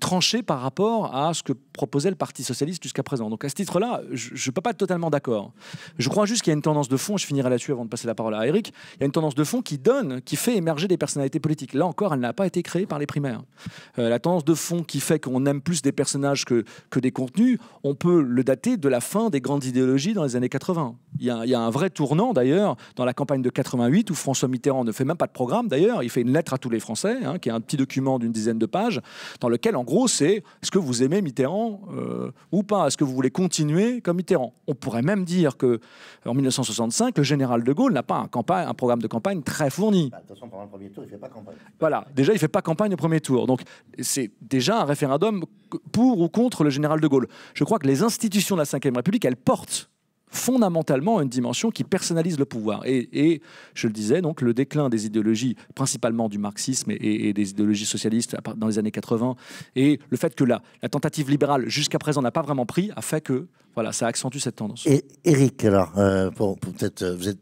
E: tranché par rapport à ce que proposait le Parti socialiste jusqu'à présent. Donc à ce titre-là, je ne peux pas être totalement d'accord. Je crois juste qu'il y a une tendance de fond, je finirai là-dessus avant de passer la parole à Eric, il y a une tendance de fond qui donne, qui fait émerger des personnalités politiques là encore, elle n'a pas été créée par les primaires. Euh, la tendance de fond qui fait qu'on aime plus des personnages que, que des contenus, on peut le dater de la fin des grandes idéologies dans les années 80. Il y, a, un vrai tournant d'ailleurs dans la campagne de 88 où François Mitterrand ne fait même pas de programme d'ailleurs, il fait une lettre à tous les Français, hein, qui est un petit document d'une dizaine de pages, dans lequel en gros c'est est-ce que vous aimez Mitterrand euh, ou pas, est-ce que vous voulez continuer comme Mitterrand On pourrait même dire que euh, en 1965, le général de Gaulle n'a pas un, programme de campagne très fourni.
A: Bah, de toute façon, pendant le premier tour, il fait pas campagne.
E: Voilà, déjà il fait pas campagne au premier tour, donc c'est déjà un référendum pour ou contre le général de Gaulle. Je crois que les institutions de la Ve République, elles portent fondamentalement une dimension qui personnalise le pouvoir. Et, je le disais, donc le déclin des idéologies, principalement du marxisme et, des idéologies socialistes dans les années 80, et le fait que la tentative libérale jusqu'à présent n'a pas vraiment pris, a fait que voilà, ça accentue cette tendance. Et
A: Eric, alors, euh, peut-être, euh, vous êtes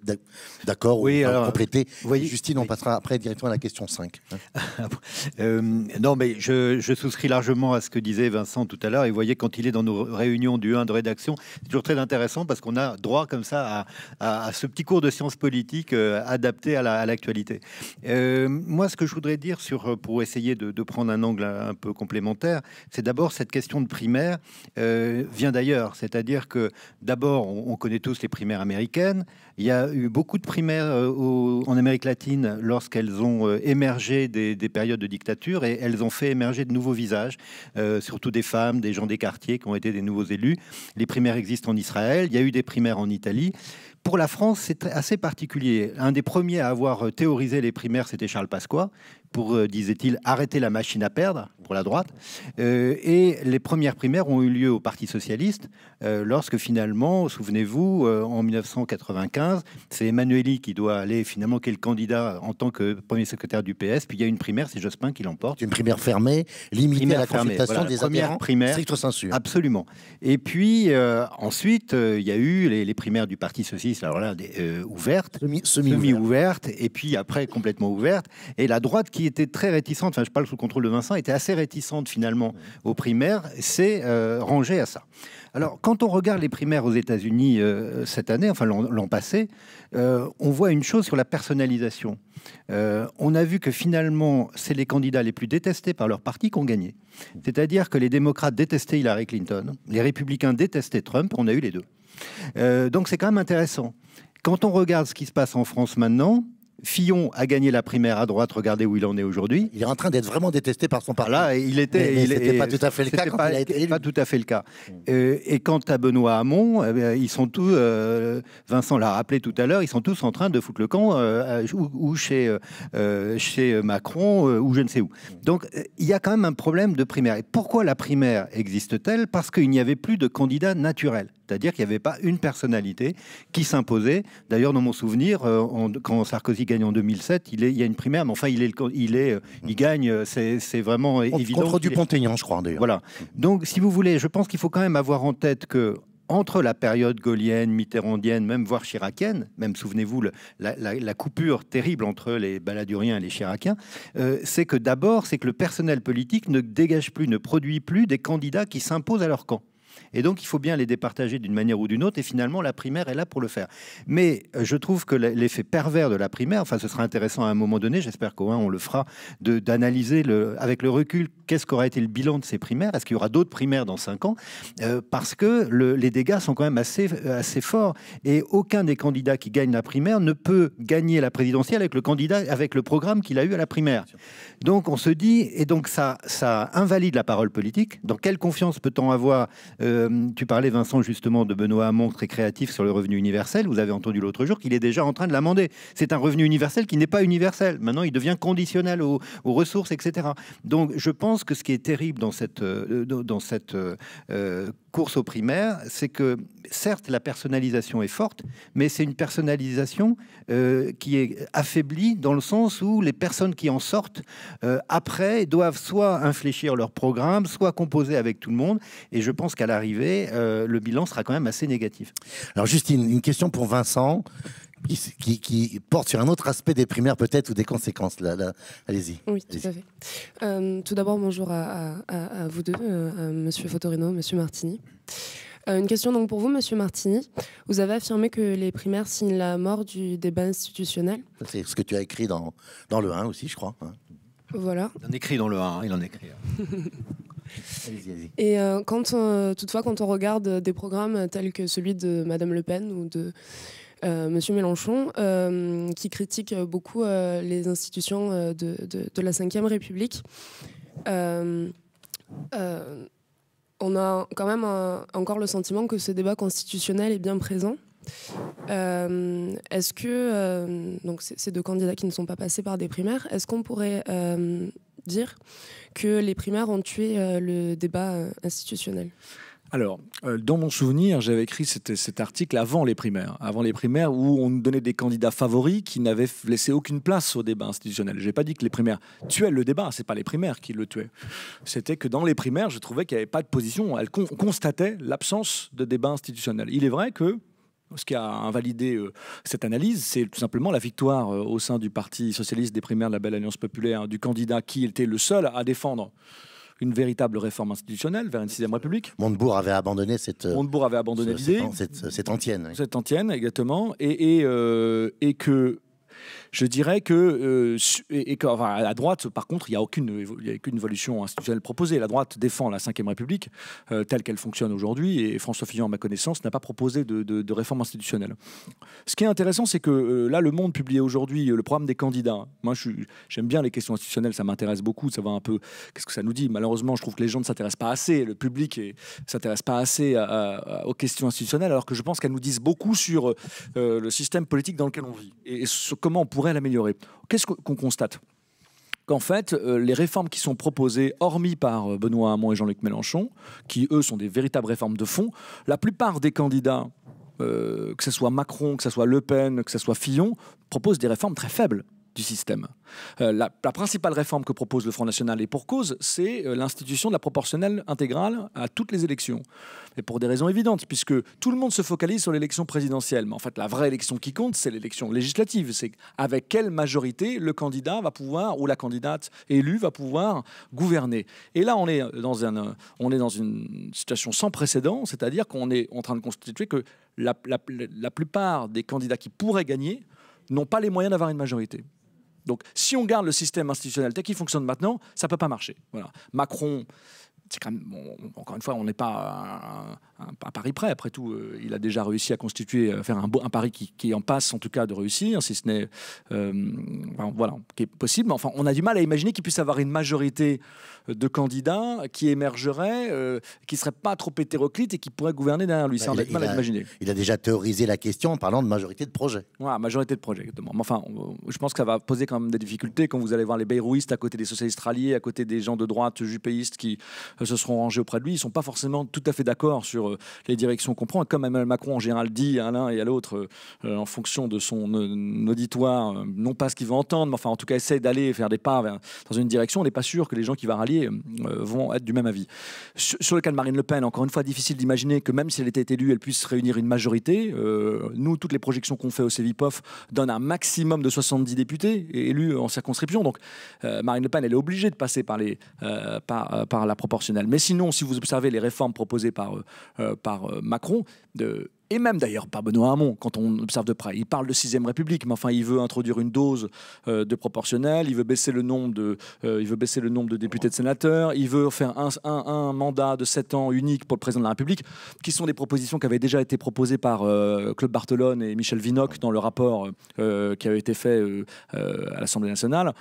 A: d'accord oui, ou alors, compléter euh, voyez, Justine, on passera après directement à la question 5. Hein. non, mais je, souscris largement à ce que disait Vincent tout à l'heure. Et vous
C: voyez, quand il est dans nos réunions du 1 de rédaction, c'est toujours très intéressant parce qu'on a droit comme ça à, ce petit cours de sciences politiques adapté à l'actualité. moi, ce que je voudrais dire sur, pour essayer de, prendre un angle un, peu complémentaire, c'est d'abord cette question de primaire vient d'ailleurs, c'est-à-dire c'est-à-dire que d'abord, on, connaît tous les primaires américaines. Il y a eu beaucoup de primaires euh, en Amérique latine lorsqu'elles ont euh, émergé des, périodes de dictature et elles ont fait émerger de nouveaux visages, euh, surtout des femmes, des gens des quartiers qui ont été des nouveaux élus. Les primaires existent en Israël. Il y a eu des primaires en Italie. Pour la France, c'est assez particulier. Un des premiers à avoir théorisé les primaires, c'était Charles Pasqua, pour, euh, disait-il, arrêter la machine à perdre pour la droite. Euh, et les premières primaires ont eu lieu au Parti socialiste euh, lorsque finalement, souvenez-vous, en 1995, c'est Emmanueli qui doit aller finalement, quel candidat en tant que premier secrétaire du PS. Puis il y a une primaire, c'est Jospin qui l'emporte. Une primaire fermée, limitée à la consultation des première primaire, Absolument. Et puis ensuite, il y a eu les, primaires du Parti socialiste, alors là, des, ouvertes, semi-ouvertes, et puis après complètement ouvertes, et la droite qui était très réticente, enfin je parle sous le contrôle de Vincent, était assez réticente finalement mmh. aux primaires, C'est euh, rangée à ça. Alors quand on regarde les primaires aux États-Unis euh, cette année, enfin l'an passé, euh, on voit une chose sur la personnalisation. Euh, on a vu que finalement, c'est les candidats les plus détestés par leur parti qui ont gagné. C'est-à-dire que les démocrates détestaient Hillary Clinton, les républicains détestaient Trump, on a eu les deux. donc c'est quand même intéressant. Quand on regarde ce qui se passe en France maintenant, Fillon a gagné la primaire à droite, regardez où il en est
A: aujourd'hui. Il est en train
C: d'être vraiment détesté par son parti. Là, il était. pas tout à fait le cas. il tout à fait le cas. et quant à Benoît Hamon, eh ils sont tous, euh, Vincent l'a rappelé tout à l'heure, ils sont tous en train de foutre le camp euh, ou, chez, euh, chez Macron ou je ne sais où. Donc il y a quand même un problème de primaire. Et pourquoi la primaire existe-t-elle Parce qu'il n'y avait plus de candidats naturels. C'est-à-dire qu'il n'y avait pas une personnalité qui s'imposait. D'ailleurs, dans mon souvenir, euh, quand Sarkozy gagne en 2007, il, il y a une primaire, mais enfin, il, euh, gagne, euh, c'est vraiment évident. Contre Dupont-Aignan, je crois, d'ailleurs. Voilà. Donc, si vous voulez, je pense qu'il faut quand même avoir en tête que entre la période gaulienne, mitterrandienne, même voire chiracienne, même souvenez-vous la, coupure terrible entre les baladuriens et les chiraciens, c'est que d'abord, c'est que le personnel politique ne dégage plus, ne produit plus des candidats qui s'imposent à leur camp. Et donc, il faut bien les départager d'une manière ou d'une autre. Et finalement, la primaire est là pour le faire. Mais euh, je trouve que l'effet pervers de la primaire, enfin, ce sera intéressant à un moment donné, j'espère qu'au moins on le fera, d'analyser avec le recul qu'est-ce qu'aura été le bilan de ces primaires. Est-ce qu'il y aura d'autres primaires dans 5 ans euh, Parce que les dégâts sont quand même assez, assez forts. Et aucun des candidats qui gagnent la primaire ne peut gagner la présidentielle avec le candidat, avec le programme qu'il a eu à la primaire. Donc, on se dit, et donc ça, ça invalide la parole politique. Dans quelle confiance peut-on avoir euh, tu parlais, Vincent, justement, de Benoît Hamon, très créatif sur le revenu universel. Vous avez entendu l'autre jour qu'il est déjà en train de l'amender. C'est un revenu universel qui n'est pas universel. Maintenant, il devient conditionnel aux, ressources, etc. Donc, je pense que ce qui est terrible dans cette, euh, dans cette euh, course aux primaires, c'est que, certes, la personnalisation est forte, mais c'est une personnalisation qui est affaiblie dans le sens où les personnes qui en sortent, après, doivent soit infléchir leur programme, soit composer avec tout le monde. Et
A: je pense qu'à arriver, euh, le bilan sera quand même assez négatif. Alors Justine, une, question pour Vincent. Qui, porte sur un autre aspect des primaires peut-être ou des conséquences. Là, Allez-y.
G: Oui, tout à euh, tout d'abord, bonjour à, vous deux, euh, Monsieur Fotorino, Monsieur Martini. une question donc pour vous, Monsieur Martini. Vous avez affirmé que les primaires signent la mort du débat institutionnel.
A: C'est ce que tu as écrit dans, dans le 1 aussi, je crois. Hein. Voilà. Il en écrit dans le 1, hein, il en écrit.
C: Hein.
G: Et euh, quand, euh, toutefois, quand on regarde euh, des programmes tels que celui de Madame Le Pen ou de Monsieur Mélenchon, qui critiquent beaucoup les institutions de, la Ve République, on a quand même encore le sentiment que ce débat constitutionnel est bien présent euh, est-ce que, euh, donc ces deux candidats qui ne sont pas passés par des primaires, est-ce qu'on pourrait euh, dire que les primaires ont tué le débat institutionnel
E: alors, dans mon souvenir, j'avais écrit cet, cet, article avant les primaires, avant les primaires où on donnait des candidats favoris qui n'avaient laissé aucune place au débat institutionnel. J'ai pas dit que les primaires tuaient le débat, c'est pas les primaires qui le tuaient. C'était que dans les primaires, je trouvais qu'il n'y avait pas de position. On constatait l'absence de débat institutionnel. Il est vrai que ce qui a invalidé euh, cette analyse, c'est tout simplement la victoire euh, au sein du Parti socialiste des primaires de la Belle Alliance populaire hein, du candidat qui était le seul à défendre une véritable réforme institutionnelle vers une sixième république.
A: Montebourg avait abandonné cette. Euh, Montebourg
E: avait abandonné Cette,
A: cette, antienne.
E: Cette antienne, exactement, et, et, et que je dirais que, euh, à la droite, par contre, il n'y a, aucune, évolution institutionnelle proposée. La droite défend la Ve République euh, telle qu'elle fonctionne aujourd'hui, et François Fillon, à ma connaissance, n'a pas proposé de, réforme institutionnelle. Ce qui est intéressant, c'est que euh, là, Le Monde publie aujourd'hui le programme des candidats. Moi, j'aime bien les questions institutionnelles, ça m'intéresse beaucoup Ça va un peu qu'est-ce que ça nous dit. Malheureusement, je trouve que les gens ne s'intéressent pas assez, le public ne s'intéresse pas assez aux questions institutionnelles, alors que je pense qu'elles nous disent beaucoup sur le système politique dans lequel on vit et, comment on pourrait l'améliorer. Qu'est-ce qu'on constate qu'en fait, euh, les réformes qui sont proposées, hormis par euh, Benoît Hamon et Jean-Luc Mélenchon, qui eux sont des véritables réformes de fond, la plupart des candidats, euh, que ce soit Macron, que ce soit Le Pen, que ce soit Fillon, proposent des réformes très faibles du système. Euh, la, principale réforme que propose le Front National, et pour cause, c'est euh, l'institution de la proportionnelle intégrale à toutes les élections. Et pour des raisons évidentes, puisque tout le monde se focalise sur l'élection présidentielle. Mais en fait, la vraie élection qui compte, c'est l'élection législative. C'est avec quelle majorité le candidat va pouvoir, ou la candidate élue va pouvoir gouverner. Et là, on est dans, un, on est dans une situation sans précédent, c'est-à-dire qu'on est en train de constituer que la plupart des candidats qui pourraient gagner n'ont pas les moyens d'avoir une majorité. Donc si on garde le système institutionnel tel qu'il fonctionne maintenant, ça ne peut pas marcher. Voilà. Macron, quand encore une fois, on n'est pas à, Paris près. Après tout, euh, il a déjà réussi à constituer, à faire un, un qui, en passe, en tout cas, de réussir, si ce n'est, euh, voilà, qui est possible. Mais enfin, on a du mal à imaginer qu'il puisse avoir une majorité de candidats qui émergeraient, euh, qui ne seraient pas trop hétéroclites et qui pourraient gouverner derrière lui. ça, on a bah, du mal à imaginer.
A: Il a déjà théorisé la question en parlant de majorité de
E: projet. majorité de projet, exactement. Mais enfin, je pense que ça va poser quand même des difficultés quand vous allez voir les Beyrouistes à côté des socialistes ralliés, à côté des gens de droite jupéistes qui euh, se seront rangés auprès de lui. Ils ne sont pas forcément tout à fait d'accord sur euh, les directions qu'on prend. comme Emmanuel Macron en général dit à l'un et à l'autre, euh, en fonction de son auditoire, non pas ce qu'il veut entendre, mais enfin en tout cas essaie d'aller faire des pas dans une direction. On n'est pas sûr que les gens qui va rallier vont être du même avis. Sur, le cas de Marine Le Pen, encore une fois, difficile d'imaginer que même si elle était élue, elle puisse réunir une majorité. nous, toutes les projections qu'on fait au CEVIPOF donnent un maximum de 70 députés élus en circonscription. Donc Marine Le Pen, elle est obligée de passer par, les, par, la proportion mais sinon, si vous observez les réformes proposées par, euh, euh, euh, Macron, de, et même d'ailleurs par Benoît Hamon, quand on observe de près, il parle de 6ème République, mais enfin, il veut introduire une dose de proportionnel, il veut baisser le nombre de, il veut baisser le nombre de députés de sénateurs, il veut faire un, un, mandat de 7 ans unique pour le président de la République, qui sont des propositions qui avaient déjà été proposées par Claude Barthelone et Michel Vinocq dans le rapport qui avait été fait à l'Assemblée nationale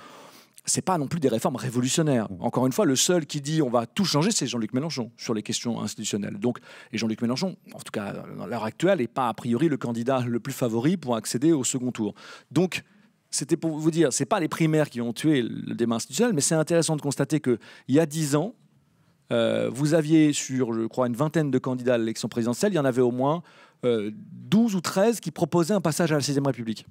E: c'est pas non plus des réformes révolutionnaires. Mmh. Encore une fois, le seul qui dit on va tout changer, c'est Jean-Luc Mélenchon sur les questions institutionnelles. Donc, et Jean-Luc Mélenchon, en tout cas à l'heure actuelle, n'est pas a priori le candidat le plus favori pour accéder au second tour. Donc, c'était pour vous dire, c'est pas les primaires qui ont tué le débat institutionnel, mais c'est intéressant de constater que il y a dix ans, euh, vous aviez sur, je crois, une vingtaine de candidats à l'élection présidentielle, il y en avait au moins euh, douze 12 ou 13 qui proposaient un passage à la 6 République.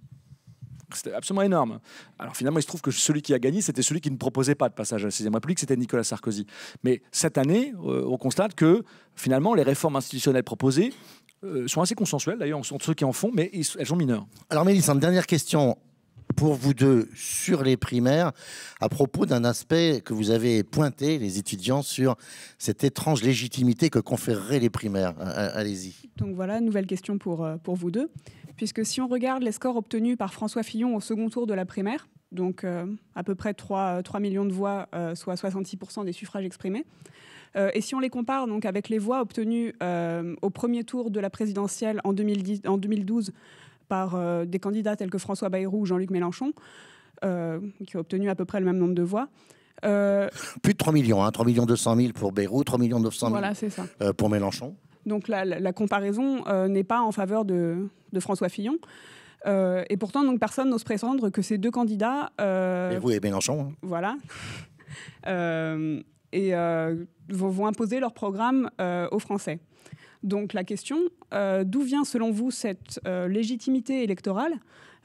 E: C'était absolument énorme. Alors finalement, il se trouve que celui qui a gagné, c'était celui qui ne proposait pas de passage à la 6 République, c'était Nicolas Sarkozy. Mais cette année, euh, on constate que finalement, les réformes institutionnelles proposées euh, sont assez consensuelles, d'ailleurs, entre ceux qui en font, mais elles sont mineures. Alors Mélissa, une dernière question pour vous deux sur les primaires à propos
A: d'un aspect que vous avez pointé, les étudiants, sur cette étrange légitimité que conféreraient les primaires. Euh, euh, allez-y.
F: Donc voilà, nouvelle question pour, euh, pour vous deux. Puisque si on regarde les scores obtenus par François Fillon au second tour de la primaire, donc à peu près 3, 3 millions de voix, soit 66% des suffrages exprimés, et si on les compare donc avec les voix obtenues au premier tour de la présidentielle en, 2010, en 2012 par euh, des candidats tels que François Bayrou ou Jean-Luc Mélenchon, euh, qui ont obtenu à peu près le même nombre de voix. Euh,
A: Plus de 3 millions, 3 hein. millions 200 000 pour Bayrou, 3 millions 900 000 pour Mélenchon.
F: Donc la, comparaison n'est pas en faveur de, François Fillon. et pourtant, donc, personne n'ose prétendre que ces deux candidats... vous et Mélenchon. Hein. Voilà. et vont, imposer leur programme aux Français. Donc la question, euh, d'où vient selon vous cette euh, légitimité électorale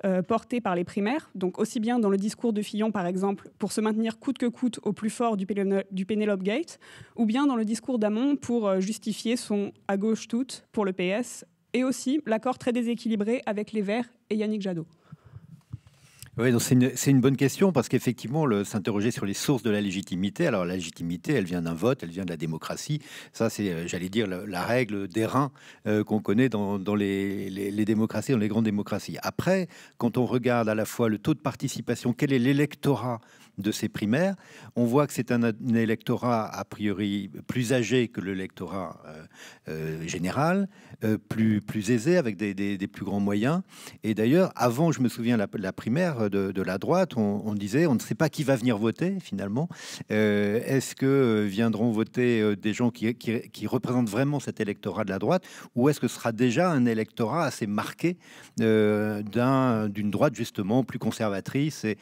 F: euh, portée par les primaires, donc aussi bien dans le discours de Fillon par exemple, pour se maintenir coûte que coûte au plus fort du, du Penelope Gate, ou bien dans le discours d'Amon pour justifier son à gauche toute pour le PS, et aussi l'accord très déséquilibré avec les Verts et Yannick Jadot
C: oui, c'est une, bonne question parce qu'effectivement, s'interroger sur les sources de la légitimité. Alors, la légitimité, elle vient d'un vote, elle vient de la démocratie. Ça, c'est, euh, j'allais dire, la, règle des reins euh, qu'on connaît dans, les, démocraties, dans les grandes démocraties. Après, quand on regarde à la fois le taux de participation, quel est l'électorat de ces primaires. On voit que c'est un, électorat a priori plus âgé que l'électorat euh, euh, général, euh, plus, plus aisé, avec des, plus grands moyens. Et d'ailleurs, avant, je me souviens, la, primaire de, la droite, on, disait, on ne sait pas qui va venir voter finalement. Est-ce que viendront voter des gens qui, qui, représentent vraiment cet électorat de la droite, ou est-ce que ce sera déjà un électorat assez marqué d'un d'une droite justement plus conservatrice et,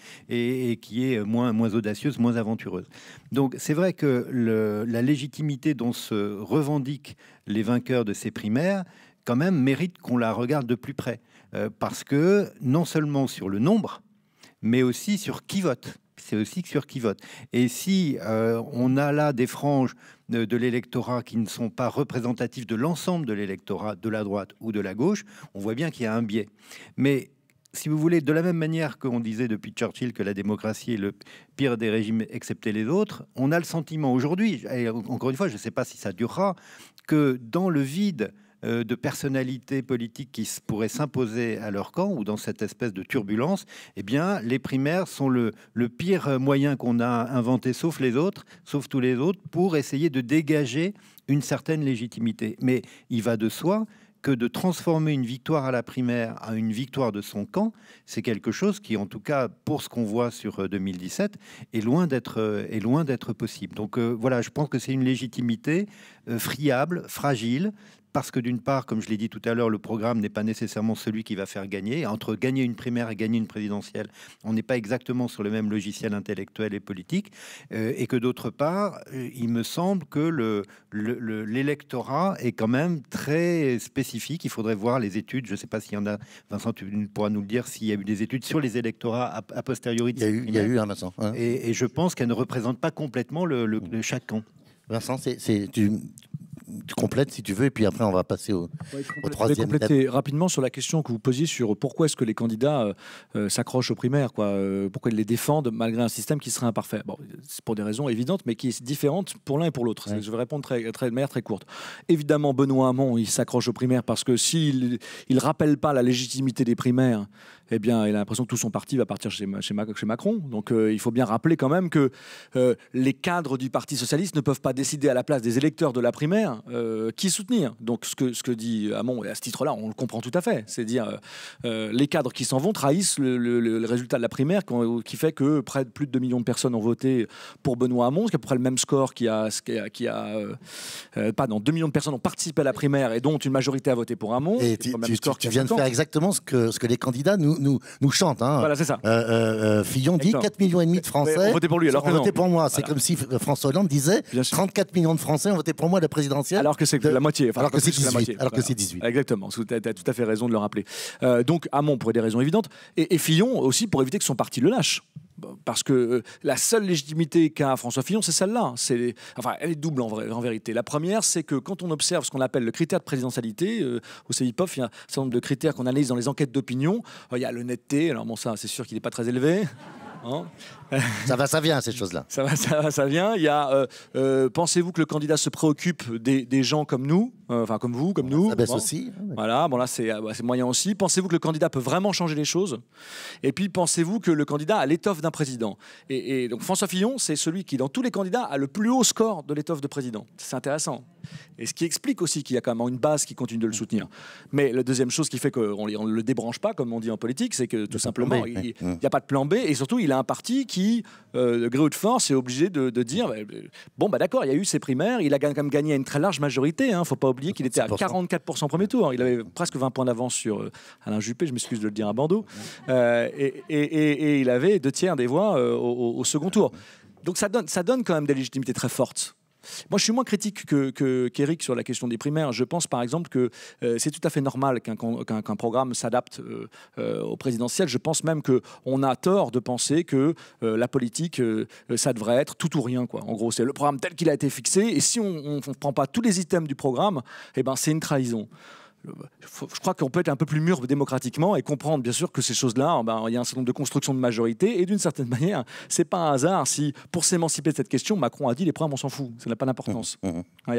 C: et qui est moins moins, audacieuse, moins aventureuse. Donc c'est vrai que la légitimité dont se revendiquent les vainqueurs de ces primaires, quand même, mérite qu'on la regarde de plus près. Euh, parce que non seulement sur le nombre, mais aussi sur qui vote c'est aussi sur qui vote. Et si euh, on a là des franges de, de l'électorat qui ne sont pas représentatives de l'ensemble de l'électorat de la droite ou de la gauche, on voit bien qu'il y a un biais. Mais si vous voulez, de la même manière qu'on disait depuis Churchill que la démocratie est le pire des régimes, excepté les autres, on a le sentiment aujourd'hui, et encore une fois, je ne sais pas si ça durera, que dans le vide euh, de personnalités politiques qui pourraient s'imposer à leur camp ou dans cette espèce de turbulence, eh bien, les primaires sont le, le pire moyen qu'on a inventé, sauf les autres, sauf tous les autres, pour essayer de dégager une certaine légitimité. Mais il va de soi que de transformer une victoire à la primaire à une victoire de son camp, c'est quelque chose qui, en tout cas, pour ce qu'on voit sur 2017, euh, est loin d'être euh, est loin d'être possible. Donc euh, voilà, je pense que c'est une légitimité friable, fragile, parce que d'une part, comme je l'ai dit tout à l'heure, le programme n'est pas nécessairement celui qui va faire gagner. Entre gagner une primaire et gagner une présidentielle, on n'est pas exactement sur le même logiciel intellectuel et politique. Euh, et que d'autre part, euh, il me semble que l'électorat est quand même très spécifique. Il faudrait voir les études. Je ne sais pas s'il y en a. Vincent, tu pourras nous le dire s'il y a eu des études sur les électorats a, posteriori. Il y a eu, il y a eu hein, Vincent. Hein. Et, je pense qu'elle
A: ne représente pas complètement le, le, chaque camp. Vincent, c'est... tu, complète
E: si tu veux, et puis après on va passer au,
D: troisième. Je compléter
E: rapidement sur la question que vous posiez sur pourquoi est-ce que les candidats euh, euh, s'accrochent aux primaires, quoi, euh, pourquoi ils les défendent malgré un système qui serait imparfait. Bon, c'est pour des raisons évidentes, mais qui est différentes pour l'un et pour l'autre. Je vais répondre très, très, de manière très courte. Évidemment, Benoît Hamon, il s'accroche aux primaires parce que s'il ne rappelle pas la légitimité des primaires eh bien, il a l'impression que tout son parti va partir chez, chez, Macron. Donc, euh, il faut bien rappeler quand même que euh, les cadres du Parti socialiste ne peuvent pas décider à la place des électeurs de la primaire euh, qui soutenir. Donc, ce que, ce que dit Hamon, et à ce titre-là, on le comprend tout à fait, c'est dire les cadres qui s'en vont trahissent le, résultat de la primaire qui, fait que près de plus de 2 millions de personnes ont voté pour Benoît Hamon, ce qui est à peu près le même score qui a, qui a, pas non, 2 millions de personnes ont participé à la primaire et dont une majorité a voté pour Hamon. Et tu, tu viens de faire
A: exactement ce que, ce que les candidats nous nous, nous, chante. Hein. Voilà, c'est ça. Euh, euh, euh, Fillon dit 4,5 4 millions et demi de Français ont voté pour lui. Alors pour moi. C'est comme si François Hollande disait 34 millions de Français ont voté pour moi à la présidentielle. Alors que c'est la moitié. alors que c'est 18. Alors que
E: Exactement. Tu as, tout à fait raison de le rappeler. donc Hamon pour des raisons évidentes et Fillon aussi pour éviter que son parti le lâche. Parce que euh, la seule légitimité qu'a François Fillon, c'est celle-là. enfin, elle est double en, vérité. La première, c'est que quand on observe ce qu'on appelle le critère de présidentialité, euh, au CIPOF, il y a un certain nombre de critères qu'on analyse dans les enquêtes d'opinion. Euh, il y a l'honnêteté, alors bon, ça, c'est sûr qu'il n'est pas très élevé. Hein ça va, ça vient, ces choses-là. Ça va, ça vient. Il y a, euh, euh, pensez-vous que le candidat se préoccupe des, gens comme nous, euh, enfin comme vous, comme nous Ça baisse aussi. Hein, voilà, bon là c'est moyen aussi. Pensez-vous que le candidat peut vraiment changer les choses Et puis pensez-vous que le candidat a l'étoffe d'un président et, donc François Fillon, c'est celui qui, dans tous les candidats, a le plus haut score de l'étoffe de président. C'est intéressant. Et ce qui explique aussi qu'il y a quand même une base qui continue de le soutenir. Mais la deuxième chose qui fait qu'on ne le débranche pas, comme on dit en politique, c'est que tout simplement, il n'y a pas de plan B et surtout, il un parti qui, euh, de gré de force, est obligé de, dire bah, euh, bon, bah d'accord, il y a eu ses primaires, il a quand même gagné à une très large majorité. Il hein, ne faut pas oublier qu'il était à 44% premier tour. Il avait presque 20 points d'avance sur euh, Alain Juppé, je m'excuse de le dire à bandeau. et, il avait deux tiers des voix au, second tour. Donc ça donne, ça donne quand même des légitimités très fortes moi, je suis moins critique que, que sur la question des primaires. Je pense, par exemple, que euh, c'est tout à fait normal qu'un, programme s'adapte euh, euh, au présidentiel. Je pense même qu'on a tort de penser que la politique, ça devrait être tout ou rien. Quoi. En gros, c'est le programme tel qu'il a été fixé. Et si on ne prend pas tous les items du programme, eh ben, c'est une trahison je crois qu'on peut être un peu plus mûr démocratiquement et comprendre bien sûr que ces choses-là, oh ben, il y a un certain nombre de constructions de majorité et d'une certaine manière, c'est pas un hasard si pour s'émanciper de cette question, Macron a dit les problèmes on s'en fout, ça n'a pas d'importance. Mmh, mmh, mmh. Ah,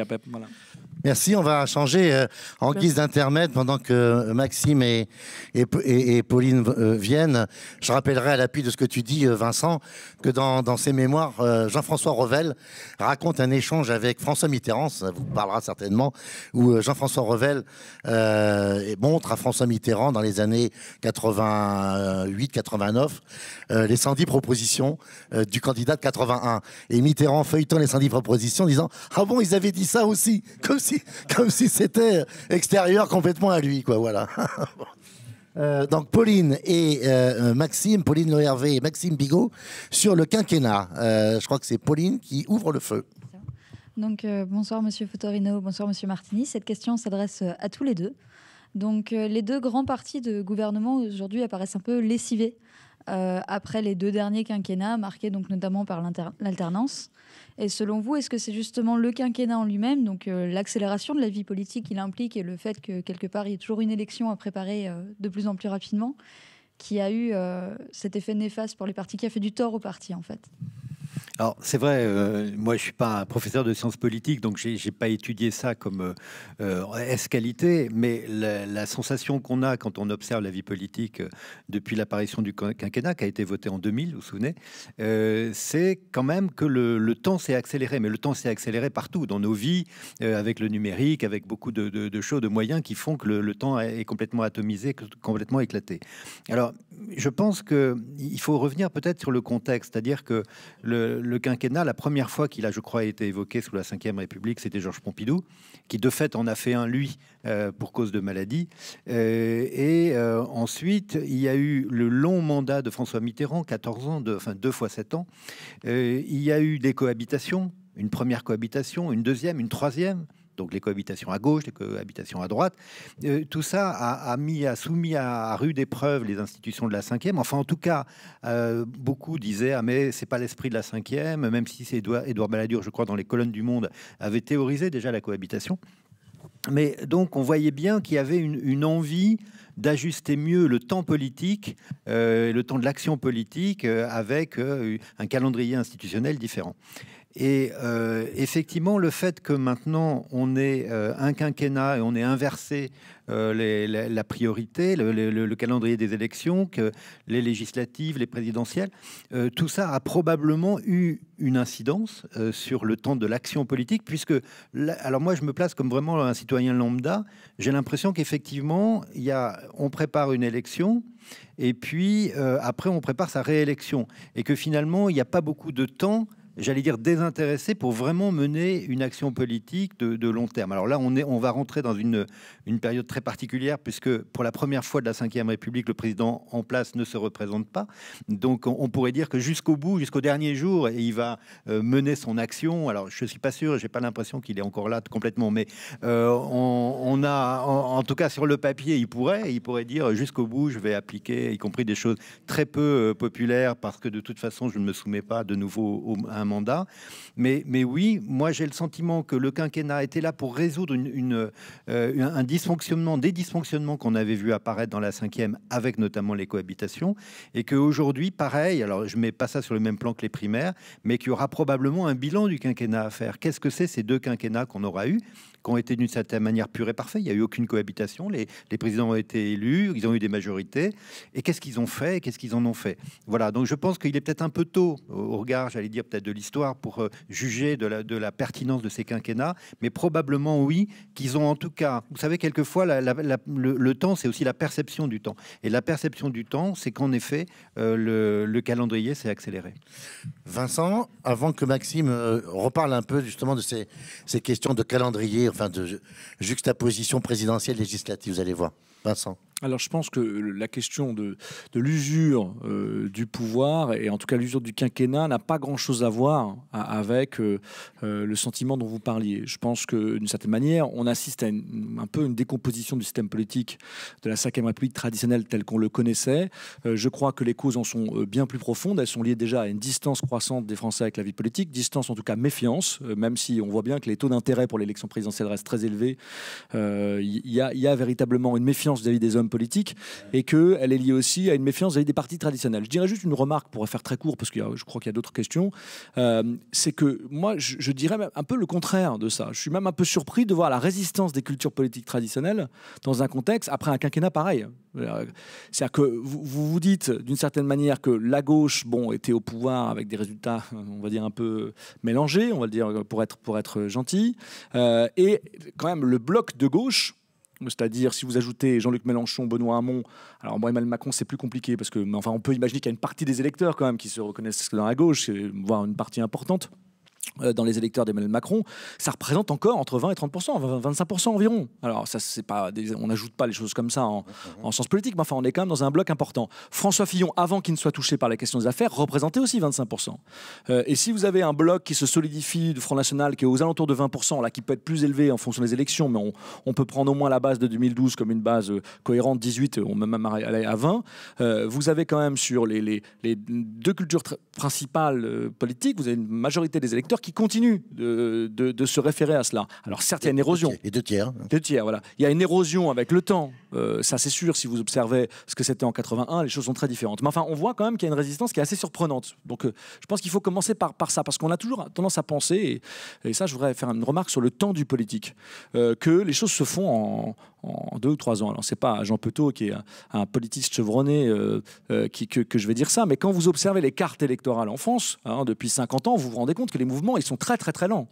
E: Merci, on
A: va changer euh, en guise d'intermède pendant que euh, Maxime et, Pauline euh, viennent. Je rappellerai à l'appui de ce que tu dis, Vincent, que dans, ses mémoires, Jean-François Revel raconte un échange avec François Mitterrand, ça vous parlera certainement, où Jean-François Revel montre à François Mitterrand dans les années 88-89 les 110 propositions du candidat de 81. Et Mitterrand feuilletant les 110 propositions, disant Ah bon, ils avaient dit ça aussi comme si c'était extérieur complètement à lui, quoi. Voilà. Euh, donc Pauline et euh, Maxime, Pauline Le et Maxime Bigot sur le quinquennat. Euh, je crois que c'est Pauline qui ouvre le feu.
B: Donc bonsoir Monsieur Fotorino, bonsoir Monsieur Martini. Cette question s'adresse à tous les deux. Donc les deux grands partis de gouvernement aujourd'hui apparaissent un peu lessivés euh, après les deux derniers quinquennats, marqués donc notamment par l'alternance. Et selon vous, est-ce que c'est justement le quinquennat en lui-même, donc euh, l'accélération de la vie politique qu'il implique et le fait que quelque part il y ait toujours une élection à préparer euh, de plus en plus rapidement, qui a eu cet effet néfaste pour les partis, qui a fait du tort aux partis en fait
C: alors c'est vrai, euh, moi je suis pas un professeur de sciences politiques, donc j'ai n'ai pas étudié ça comme euh, euh qualité, mais la, sensation qu'on a quand on observe la vie politique euh, depuis l'apparition du quinquennat qui a été voté en 2000, vous vous souvenez, c'est quand même que le, temps s'est accéléré, mais le temps s'est accéléré partout dans nos vies, avec le numérique, avec beaucoup de, choses, de moyens qui font que le, le temps est complètement atomisé, complètement éclaté. Alors je pense qu'il faut revenir peut-être sur le contexte, c'est-à-dire que le, le quinquennat, la première fois qu'il a, je crois, été évoqué sous la Ve République, c'était Georges Pompidou, qui de fait en a fait un, lui, euh, pour cause de maladie. Euh, et euh, ensuite, il y a eu le long mandat de François Mitterrand, 14 ans, de, enfin deux fois 7 ans. il y a eu des cohabitations, une première cohabitation, une deuxième, une troisième donc les cohabitations à gauche, les cohabitations à droite. Euh, tout ça a, mis, a soumis à, rude épreuve les institutions de la cinquième. Enfin, en tout cas, euh, beaucoup disaient ah mais c'est pas l'esprit de la cinquième, même si c'est Édouard, Balladur, je crois, dans les colonnes du Monde, avait théorisé déjà la cohabitation. Mais donc on voyait bien qu'il y avait une, envie d'ajuster mieux le temps politique, euh, le temps de l'action politique, avec un calendrier institutionnel différent. Et euh, effectivement, le fait que maintenant on ait euh, un quinquennat et on ait inversé euh, la, priorité, le, calendrier des élections, que les législatives, les présidentielles, tout ça a probablement eu une incidence sur le temps de l'action politique, puisque, alors moi je me place comme vraiment un citoyen lambda, j'ai l'impression qu'effectivement, on prépare une élection, et puis après on prépare sa réélection, et que finalement, il n'y a pas beaucoup de temps j'allais dire, désintéressé, pour vraiment mener une action politique de, long terme. Alors là, on, est, on va rentrer dans une, une période très particulière, puisque pour la première fois de la Ve République, le président en place ne se représente pas. Donc on, pourrait dire que jusqu'au bout, jusqu'au dernier jour, il va euh, mener son action. Alors je ne suis pas sûr, je n'ai pas l'impression qu'il est encore là complètement, mais euh, on, a, en, tout cas sur le papier, il pourrait, il pourrait dire jusqu'au bout, je vais appliquer, y compris des choses très peu euh, populaires, parce que de toute façon, je ne me soumets pas de nouveau au, à un mandat. Mais, mais oui, moi j'ai le sentiment que le quinquennat était là pour résoudre une, euh, un dysfonctionnement, des dysfonctionnements qu'on avait vu apparaître dans la cinquième, avec notamment les cohabitations, et qu'aujourd'hui, pareil, alors je ne mets pas ça sur le même plan que les primaires, mais qu'il y aura probablement un bilan du quinquennat à faire. Qu'est-ce que c'est ces deux quinquennats qu'on aura eu qui ont été d'une certaine manière purs et parfaits. Il n'y a eu aucune cohabitation. Les, présidents ont été élus, ils ont eu des majorités. Et qu'est-ce qu'ils ont fait Qu'est-ce qu'ils en ont fait Voilà. Donc je pense qu'il est peut-être un peu tôt, au regard, j'allais dire peut-être de l'histoire, pour euh, juger de la, de la, pertinence de ces quinquennats. Mais probablement oui, qu'ils ont en tout cas. Vous savez, quelquefois, le, temps, c'est aussi la perception du temps. Et la perception du
A: temps, c'est qu'en effet, euh, le, calendrier s'est accéléré. Vincent, avant que Maxime euh, reparle un peu justement de ces, ces questions de calendrier enfin de juxtaposition présidentielle législative. Vous allez voir,
E: Vincent. Alors je pense que la question de, l'usure euh, du pouvoir, et en tout cas l'usure du quinquennat, n'a pas grand-chose à voir hein, avec euh, euh, le sentiment dont vous parliez. Je pense que d'une certaine manière, on assiste à un peu une décomposition du système politique de la Ve République traditionnelle telle qu'on le connaissait. je crois que les causes en sont bien plus profondes. Elles sont liées déjà à une distance croissante des Français avec la vie politique, distance en tout cas méfiance, même si on voit bien que les taux d'intérêt pour l'élection présidentielle restent très élevés. Il y, y, a véritablement une méfiance vis-à-vis des hommes politique et qu'elle est liée aussi à une méfiance avec des partis traditionnels. Je dirais juste une remarque pour faire très court, parce que je crois qu'il y a d'autres questions. Euh, c'est que moi, je, dirais un peu le contraire de ça. Je suis même un peu surpris de voir la résistance des cultures politiques traditionnelles dans un contexte après un quinquennat pareil. C'est-à-dire que vous, vous dites d'une certaine manière que la gauche, bon, était au pouvoir avec des résultats, on va dire un peu mélangés, on va dire pour être pour être gentil, euh, et quand même le bloc de gauche c'est-à-dire, si vous ajoutez Jean-Luc Mélenchon, Benoît Hamon, alors moi, Emmanuel Macron, c'est plus compliqué, parce que, enfin, on peut imaginer qu'il y a une partie des électeurs, quand même, qui se reconnaissent dans la gauche, voire une partie importante. Euh, dans les électeurs d'Emmanuel Macron, ça représente encore entre 20 et 30 25 environ. Alors ça, c'est pas, on n'ajoute pas les choses comme ça en, sens politique, mais enfin on est quand même dans un bloc important. François Fillon, avant qu'il ne soit touché par la question des affaires, représentait aussi 25 euh, Et si vous avez un bloc qui se solidifie du Front National, qui est aux alentours de 20 là, qui peut être plus élevé en fonction des élections, mais on, peut prendre au moins la base de 2012 comme une base euh, cohérente, 18, on même aller à 20. vous avez quand même sur les deux cultures principales politiques, vous avez une majorité des électeurs qui continue de, se référer à cela. Alors certes, il y a une érosion. Et deux tiers. Deux tiers, voilà. Il y a une érosion avec le temps. Euh, ça, c'est sûr, si vous observez ce que c'était en 81, les choses sont très différentes. Mais enfin, on voit quand même qu'il y a une résistance qui est assez surprenante. Donc euh, je pense qu'il faut commencer par, par ça, parce qu'on a toujours tendance à penser, et, ça, je voudrais faire une remarque sur le temps du politique, euh, que les choses se font en, en deux ou trois ans. Alors, c'est pas Jean Petot qui est un, politiste chevronné euh, euh, qui, que, je vais dire ça, mais quand vous observez les cartes électorales en France, hein, depuis 50 ans, vous vous rendez compte que les mouvements, ils sont très, très, très lents,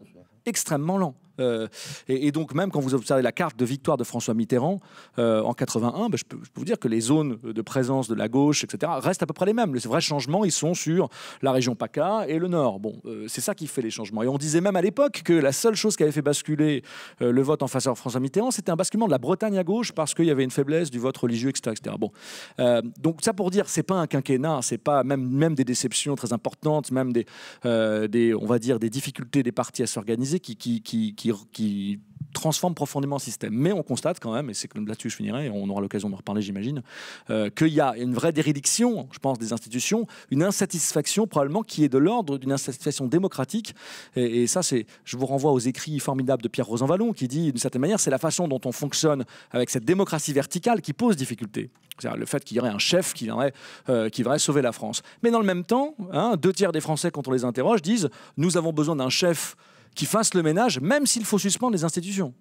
E: extrêmement lents. Euh, et, donc, même quand vous observez la carte de victoire de François Mitterrand euh, en 81, ben, je, peux, vous dire que les zones de présence de la gauche, etc., restent à peu près les mêmes. Les vrais changements, ils sont sur la région PACA et le Nord. Bon, euh, c'est ça qui fait les changements. Et on disait même à l'époque que la seule chose qui avait fait basculer le vote en faveur de François Mitterrand, c'était un basculement de la Bretagne à gauche parce qu'il y avait une faiblesse du vote religieux, etc. Bon, donc ça pour dire, c'est pas un quinquennat, c'est pas même, même des déceptions très importantes, même des, des on va dire, des difficultés des partis à s'organiser qui, qui qui, transforme profondément le système. Mais on constate quand même, et c'est là-dessus je finirai, et on aura l'occasion de reparler j'imagine, euh, qu'il y a une vraie dérédiction, je pense, des institutions, une insatisfaction probablement qui est de l'ordre d'une insatisfaction démocratique. Et, ça, c'est, je vous renvoie aux écrits formidables de Pierre Rosanvallon qui dit, d'une certaine manière, c'est la façon dont on fonctionne avec cette démocratie verticale qui pose difficulté. C'est-à-dire le fait qu'il y aurait un chef qui viendrait, euh, qui sauver la France. Mais dans le même temps, hein, deux tiers des Français, quand on les interroge, disent, nous avons besoin d'un chef qui fasse le ménage, même s'il faut suspendre les institutions.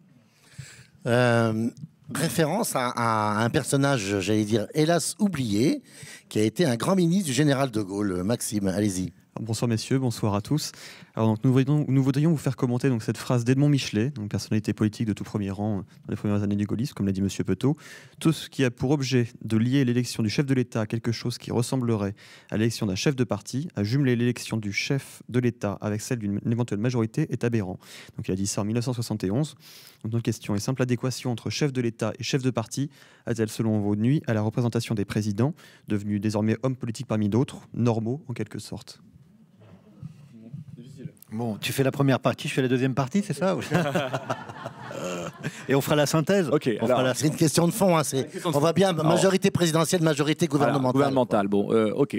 A: Euh, référence à, à, un personnage, j'allais dire, hélas oublié, qui a été un grand ministre du général de Gaulle. Maxime, allez-y. Bonsoir messieurs, bonsoir à tous
D: nous, voudrions, vous faire commenter donc, cette phrase d'Edmond Michelet, personnalité politique de tout premier rang euh, dans les premières années du gaullisme, comme l'a dit M. Petot. Tout ce qui a pour objet de lier l'élection du chef de l'État à
C: quelque chose qui ressemblerait à l'élection d'un chef de parti, à jumeler l'élection du chef de l'État avec celle d'une éventuelle majorité, est aberrant. Donc il a dit ça en 1971. Donc, notre question est simple l'adéquation entre chef de l'État et chef de parti a-t-elle, selon vos nuits, à la représentation des présidents, devenus désormais hommes politiques parmi d'autres, normaux en quelque sorte Bon, tu fais la première partie, je fais la deuxième partie, c'est ça Et on fera
A: la synthèse. Ok. alors, C'est une question de fond. Hein, on voit bien majorité présidentielle, majorité gouvernementale. gouvernementale.
E: Bon, euh, ok.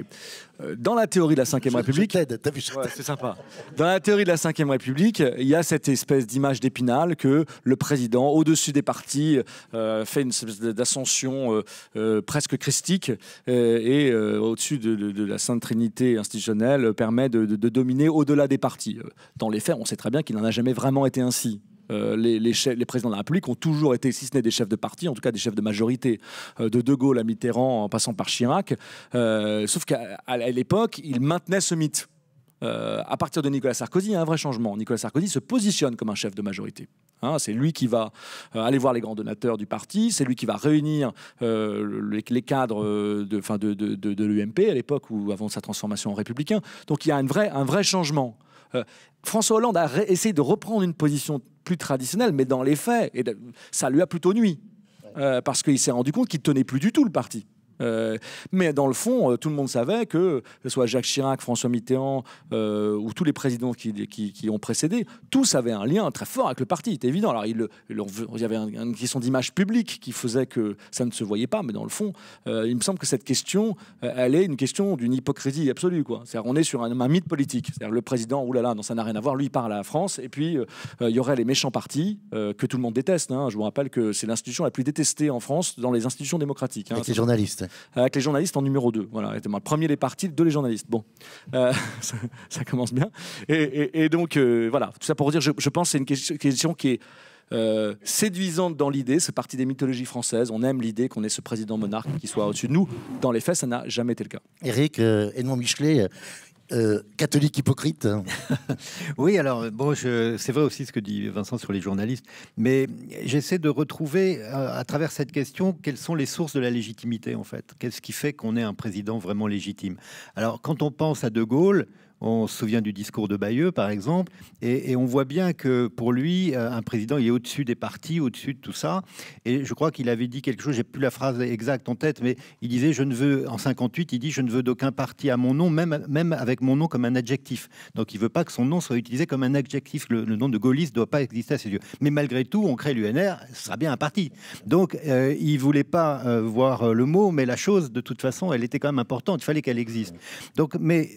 E: Euh, dans la théorie de la Ve République, c'est sympa. Dans la théorie de la Ve République, il y a cette espèce d'image d'épinal que le président, au-dessus des partis, euh, fait une espèce d'ascension presque christique et au-dessus de, la Sainte Trinité institutionnelle permet de dominer au-delà des partis dans les faits, on sait très bien qu'il n'en a jamais vraiment été ainsi. Euh, les, les, présidents de la République ont toujours été, si ce n'est des chefs de parti, en tout cas des chefs de majorité, euh, de De Gaulle à Mitterrand en passant par Chirac. Euh, sauf qu'à l'époque, ils maintenaient ce mythe. à partir de Nicolas Sarkozy, il y a un vrai changement. Nicolas Sarkozy se positionne comme un chef de majorité. Hein, c'est lui qui va aller voir les grands donateurs du parti, c'est lui qui va réunir les, cadres de, de, l'UMP à l'époque ou avant sa transformation en républicain. Donc il y a un vrai changement. Euh, François Hollande a essayé de reprendre une position plus traditionnelle, mais dans les faits, et ça lui a plutôt nuit euh, parce qu'il s'est rendu compte qu'il tenait plus du tout le parti. Euh, mais dans le fond, euh, tout le monde savait que, que ce soit Jacques Chirac, François Mitterrand euh, ou tous les présidents qui, ont précédé, tous avaient un lien très fort avec le parti, c'est évident. Alors il, y avait une question d'image publique qui faisait que ça ne se voyait pas, mais dans le fond, il me semble que cette question, elle est une question d'une hypocrisie absolue. C'est-à-dire, on est sur un, mythe politique. C'est-à-dire, le président, oulala, non, ça n'a rien à voir, lui, il parle à la France, et puis il y aurait les méchants partis que tout le monde déteste. Hein. Je vous rappelle que c'est l'institution la plus détestée en France dans les institutions démocratiques. Hein. Avec les journalistes. Euh, avec les journalistes en numéro 2. Voilà, le premier les partis, deux les journalistes. Bon, euh, ça, commence bien. Et, donc, euh, voilà, tout ça pour dire, je, pense que c'est une question, qui est. séduisante dans l'idée, c'est partie des mythologies françaises. On aime l'idée qu'on ait ce président monarque qui soit au-dessus de nous. Dans les faits, ça n'a jamais été le cas.
A: Eric, Edmond Michelet, euh, catholique hypocrite. Hein.
C: oui, alors euh, bon, c'est vrai aussi ce que dit Vincent sur les journalistes, mais j'essaie de retrouver à, euh, à, travers cette question quelles sont les sources de la légitimité en fait. Qu'est-ce qui fait qu'on est un président vraiment légitime Alors quand on pense à De Gaulle, on se souvient du discours de Bayeux, par exemple, et, on voit bien que pour lui, euh, un président, il est au-dessus des partis, au-dessus de tout ça. Et je crois qu'il avait dit quelque chose, j'ai plus la phrase exacte en tête, mais il disait, je ne veux, en 58, il dit, je ne veux d'aucun parti à mon nom, même, même avec mon nom comme un adjectif. Donc il veut pas que son nom soit utilisé comme un adjectif. Le, nom de gaulliste ne doit pas exister à ses yeux. Mais malgré tout, on crée l'UNR, ce sera bien un parti. Donc euh, il ne voulait pas euh, voir le mot, mais la chose, de toute façon, elle était quand même importante. Il fallait qu'elle existe. Donc, mais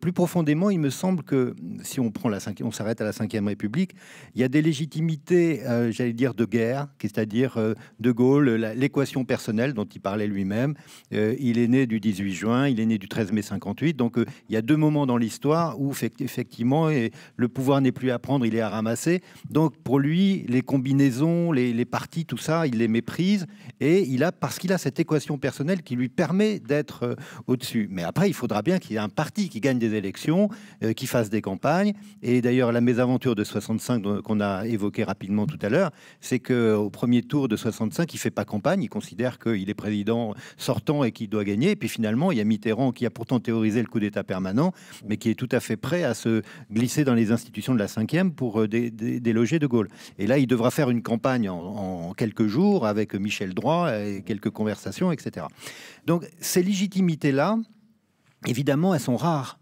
C: plus profondément, profondément, il me semble que si on prend la on s'arrête à la Ve République, il y a des légitimités, euh, j'allais dire, de guerre, c'est-à-dire euh, De Gaulle, l'équation personnelle dont il parlait lui-même. Euh, il est né du 18 juin, il est né du 13 mai 58. Donc il y a deux moments dans l'histoire où effectivement le pouvoir n'est plus à prendre, il est à ramasser. Donc pour lui, les combinaisons, les, les partis, tout ça, il les méprise et il a parce qu'il a cette équation personnelle qui lui permet d'être au-dessus. Mais après, il faudra bien qu'il y ait un parti qui gagne des élections euh, qui fassent des campagnes. Et d'ailleurs, la mésaventure de 65 qu'on a évoquée rapidement tout à l'heure, c'est qu'au premier tour de 65, il ne fait pas campagne, il considère qu'il est président sortant et qu'il doit gagner. Et puis finalement, il y a Mitterrand qui a pourtant théorisé le coup d'État permanent, mais qui est tout à fait prêt à se glisser dans les institutions de la 5e pour euh, déloger De Gaulle. Et là, il devra faire une campagne en, en quelques jours avec Michel Droit et quelques conversations, etc. Donc ces légitimités-là, évidemment, elles sont rares.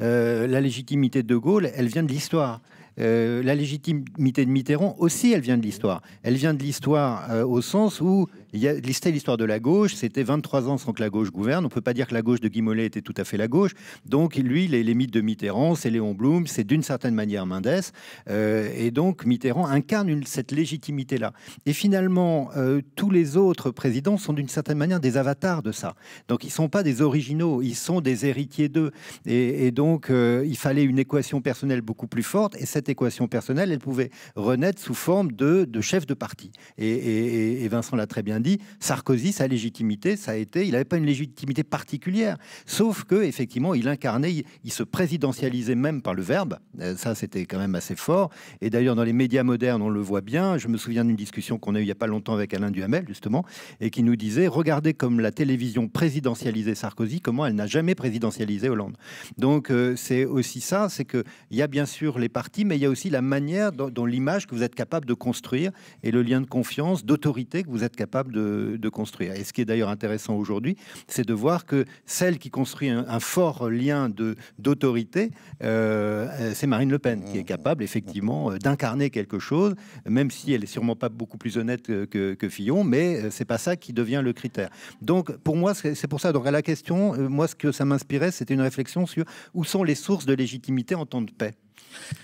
C: Euh, la légitimité de Gaulle, elle vient de l'histoire. Euh, la légitimité de Mitterrand aussi, elle vient de l'histoire. Elle vient de l'histoire euh, au sens où c'était l'histoire de la gauche, c'était 23 ans sans que la gauche gouverne. On ne peut pas dire que la gauche de Guimolet était tout à fait la gauche. Donc, lui, les, les mythes de Mitterrand, c'est Léon Blum, c'est d'une certaine manière Mendès. Euh, et donc, Mitterrand incarne une, cette légitimité-là. Et finalement, euh, tous les autres présidents sont d'une certaine manière des avatars de ça. Donc, ils ne sont pas des originaux, ils sont des héritiers d'eux. Et, donc, euh, il fallait une équation personnelle beaucoup plus forte. Et cette équation personnelle, elle pouvait renaître sous forme de, chef de parti. Et, et Vincent l'a très bien dit dit, Sarkozy, sa légitimité, ça a été, il n'avait pas une légitimité particulière, sauf que effectivement, il incarnait, il, se présidentialisait même par le verbe. Euh, ça, c'était quand même assez fort. Et d'ailleurs, dans les médias modernes, on le voit bien. Je me souviens d'une discussion qu'on a eue il n'y a pas longtemps avec Alain Duhamel, justement, et qui nous disait regardez comme la télévision présidentialisait Sarkozy, comment elle n'a jamais présidentialisé Hollande. Donc, euh, c'est aussi ça, c'est que il y a bien sûr les partis, mais il y a aussi la manière dont, l'image que vous êtes capable de construire et le lien de confiance, d'autorité que vous êtes capable de, construire. Et ce qui est d'ailleurs intéressant aujourd'hui, c'est de voir que celle qui construit un, fort lien d'autorité, euh, euh, c'est Marine Le Pen, qui est capable effectivement euh, d'incarner quelque chose, même si elle est sûrement pas beaucoup plus honnête que, Fillon, mais c'est pas ça qui devient le critère. Donc pour moi, c'est pour ça. Donc à la
A: question, moi, ce que ça m'inspirait, c'était une réflexion sur où sont les sources de légitimité en temps de paix.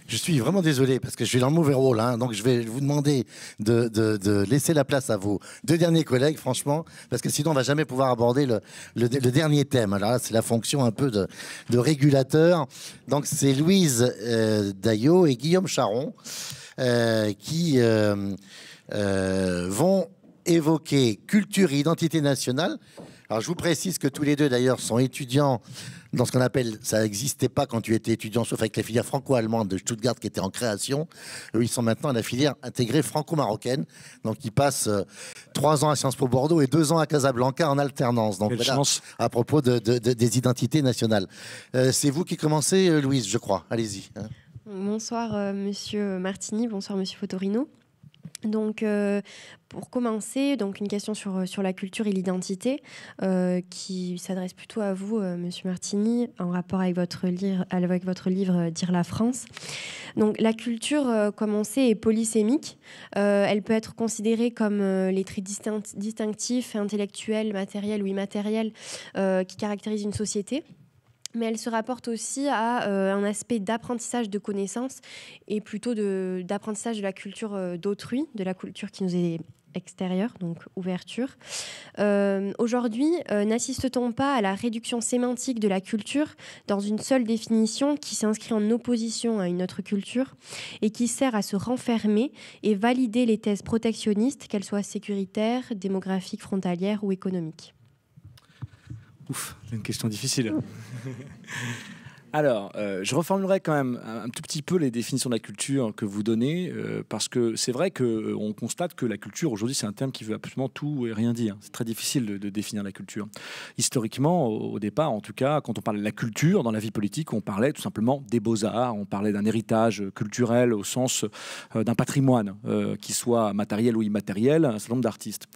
A: Je suis vraiment désolé parce que je suis dans le mauvais rôle. Hein. donc, je vais vous demander de, laisser la place à vos deux derniers collègues, franchement, parce que sinon, on va jamais pouvoir aborder le, dernier thème. Alors là, c'est la fonction un peu de, régulateur. Donc, c'est Louise euh, Daillot et Guillaume Charon euh, qui euh, vont évoquer culture et identité nationale. Alors, je vous précise que tous les deux, d'ailleurs, sont étudiants dans ce qu'on appelle, ça n'existait pas quand tu étais étudiant, sauf avec la filière franco-allemande de Stuttgart qui était en création. ils sont maintenant à la filière intégrée franco-marocaine. Donc, ils passent euh, trois ans à Sciences Po Bordeaux et deux ans à Casablanca en alternance. Donc, à propos des identités nationales. Euh, c'est vous qui commencez, euh, Louise, je crois. Allez-y. Hein.
G: Bonsoir, monsieur Martini. Bonsoir, monsieur Fotorino. Donc, euh, pour commencer, donc une question sur, euh, la culture et l'identité euh, qui s'adresse plutôt à vous, Monsieur Martini, en rapport avec votre, livre, avec votre livre Dire la France. Donc, la culture, comme on sait, est polysémique. elle peut être considérée comme les traits distinctifs, intellectuels, matériels ou immatériels qui caractérisent une société mais elle se rapporte aussi à euh, un aspect d'apprentissage de connaissances et plutôt d'apprentissage de, la culture euh, d'autrui, de la culture qui nous est extérieure, donc ouverture. Euh, aujourd'hui, n'assiste-t-on pas à la réduction sémantique de la culture dans une seule définition qui s'inscrit en opposition à une autre culture et qui sert à se renfermer et valider les thèses protectionnistes, qu'elles soient sécuritaires, démographiques, frontalières ou économiques
E: Ouf, c'est une question difficile. Alors, euh, je reformulerai quand même un, tout petit peu les définitions de la culture que vous donnez, euh, parce que c'est vrai qu'on euh, on constate que la culture, aujourd'hui, c'est un terme qui veut absolument tout et rien dire. C'est très difficile de, définir la culture. Historiquement, au, départ, en tout cas, quand on parlait de la culture dans la vie politique, on parlait tout simplement des beaux-arts, on parlait d'un héritage culturel au sens d'un patrimoine, qui soit matériel ou immatériel, un certain nombre d'artistes.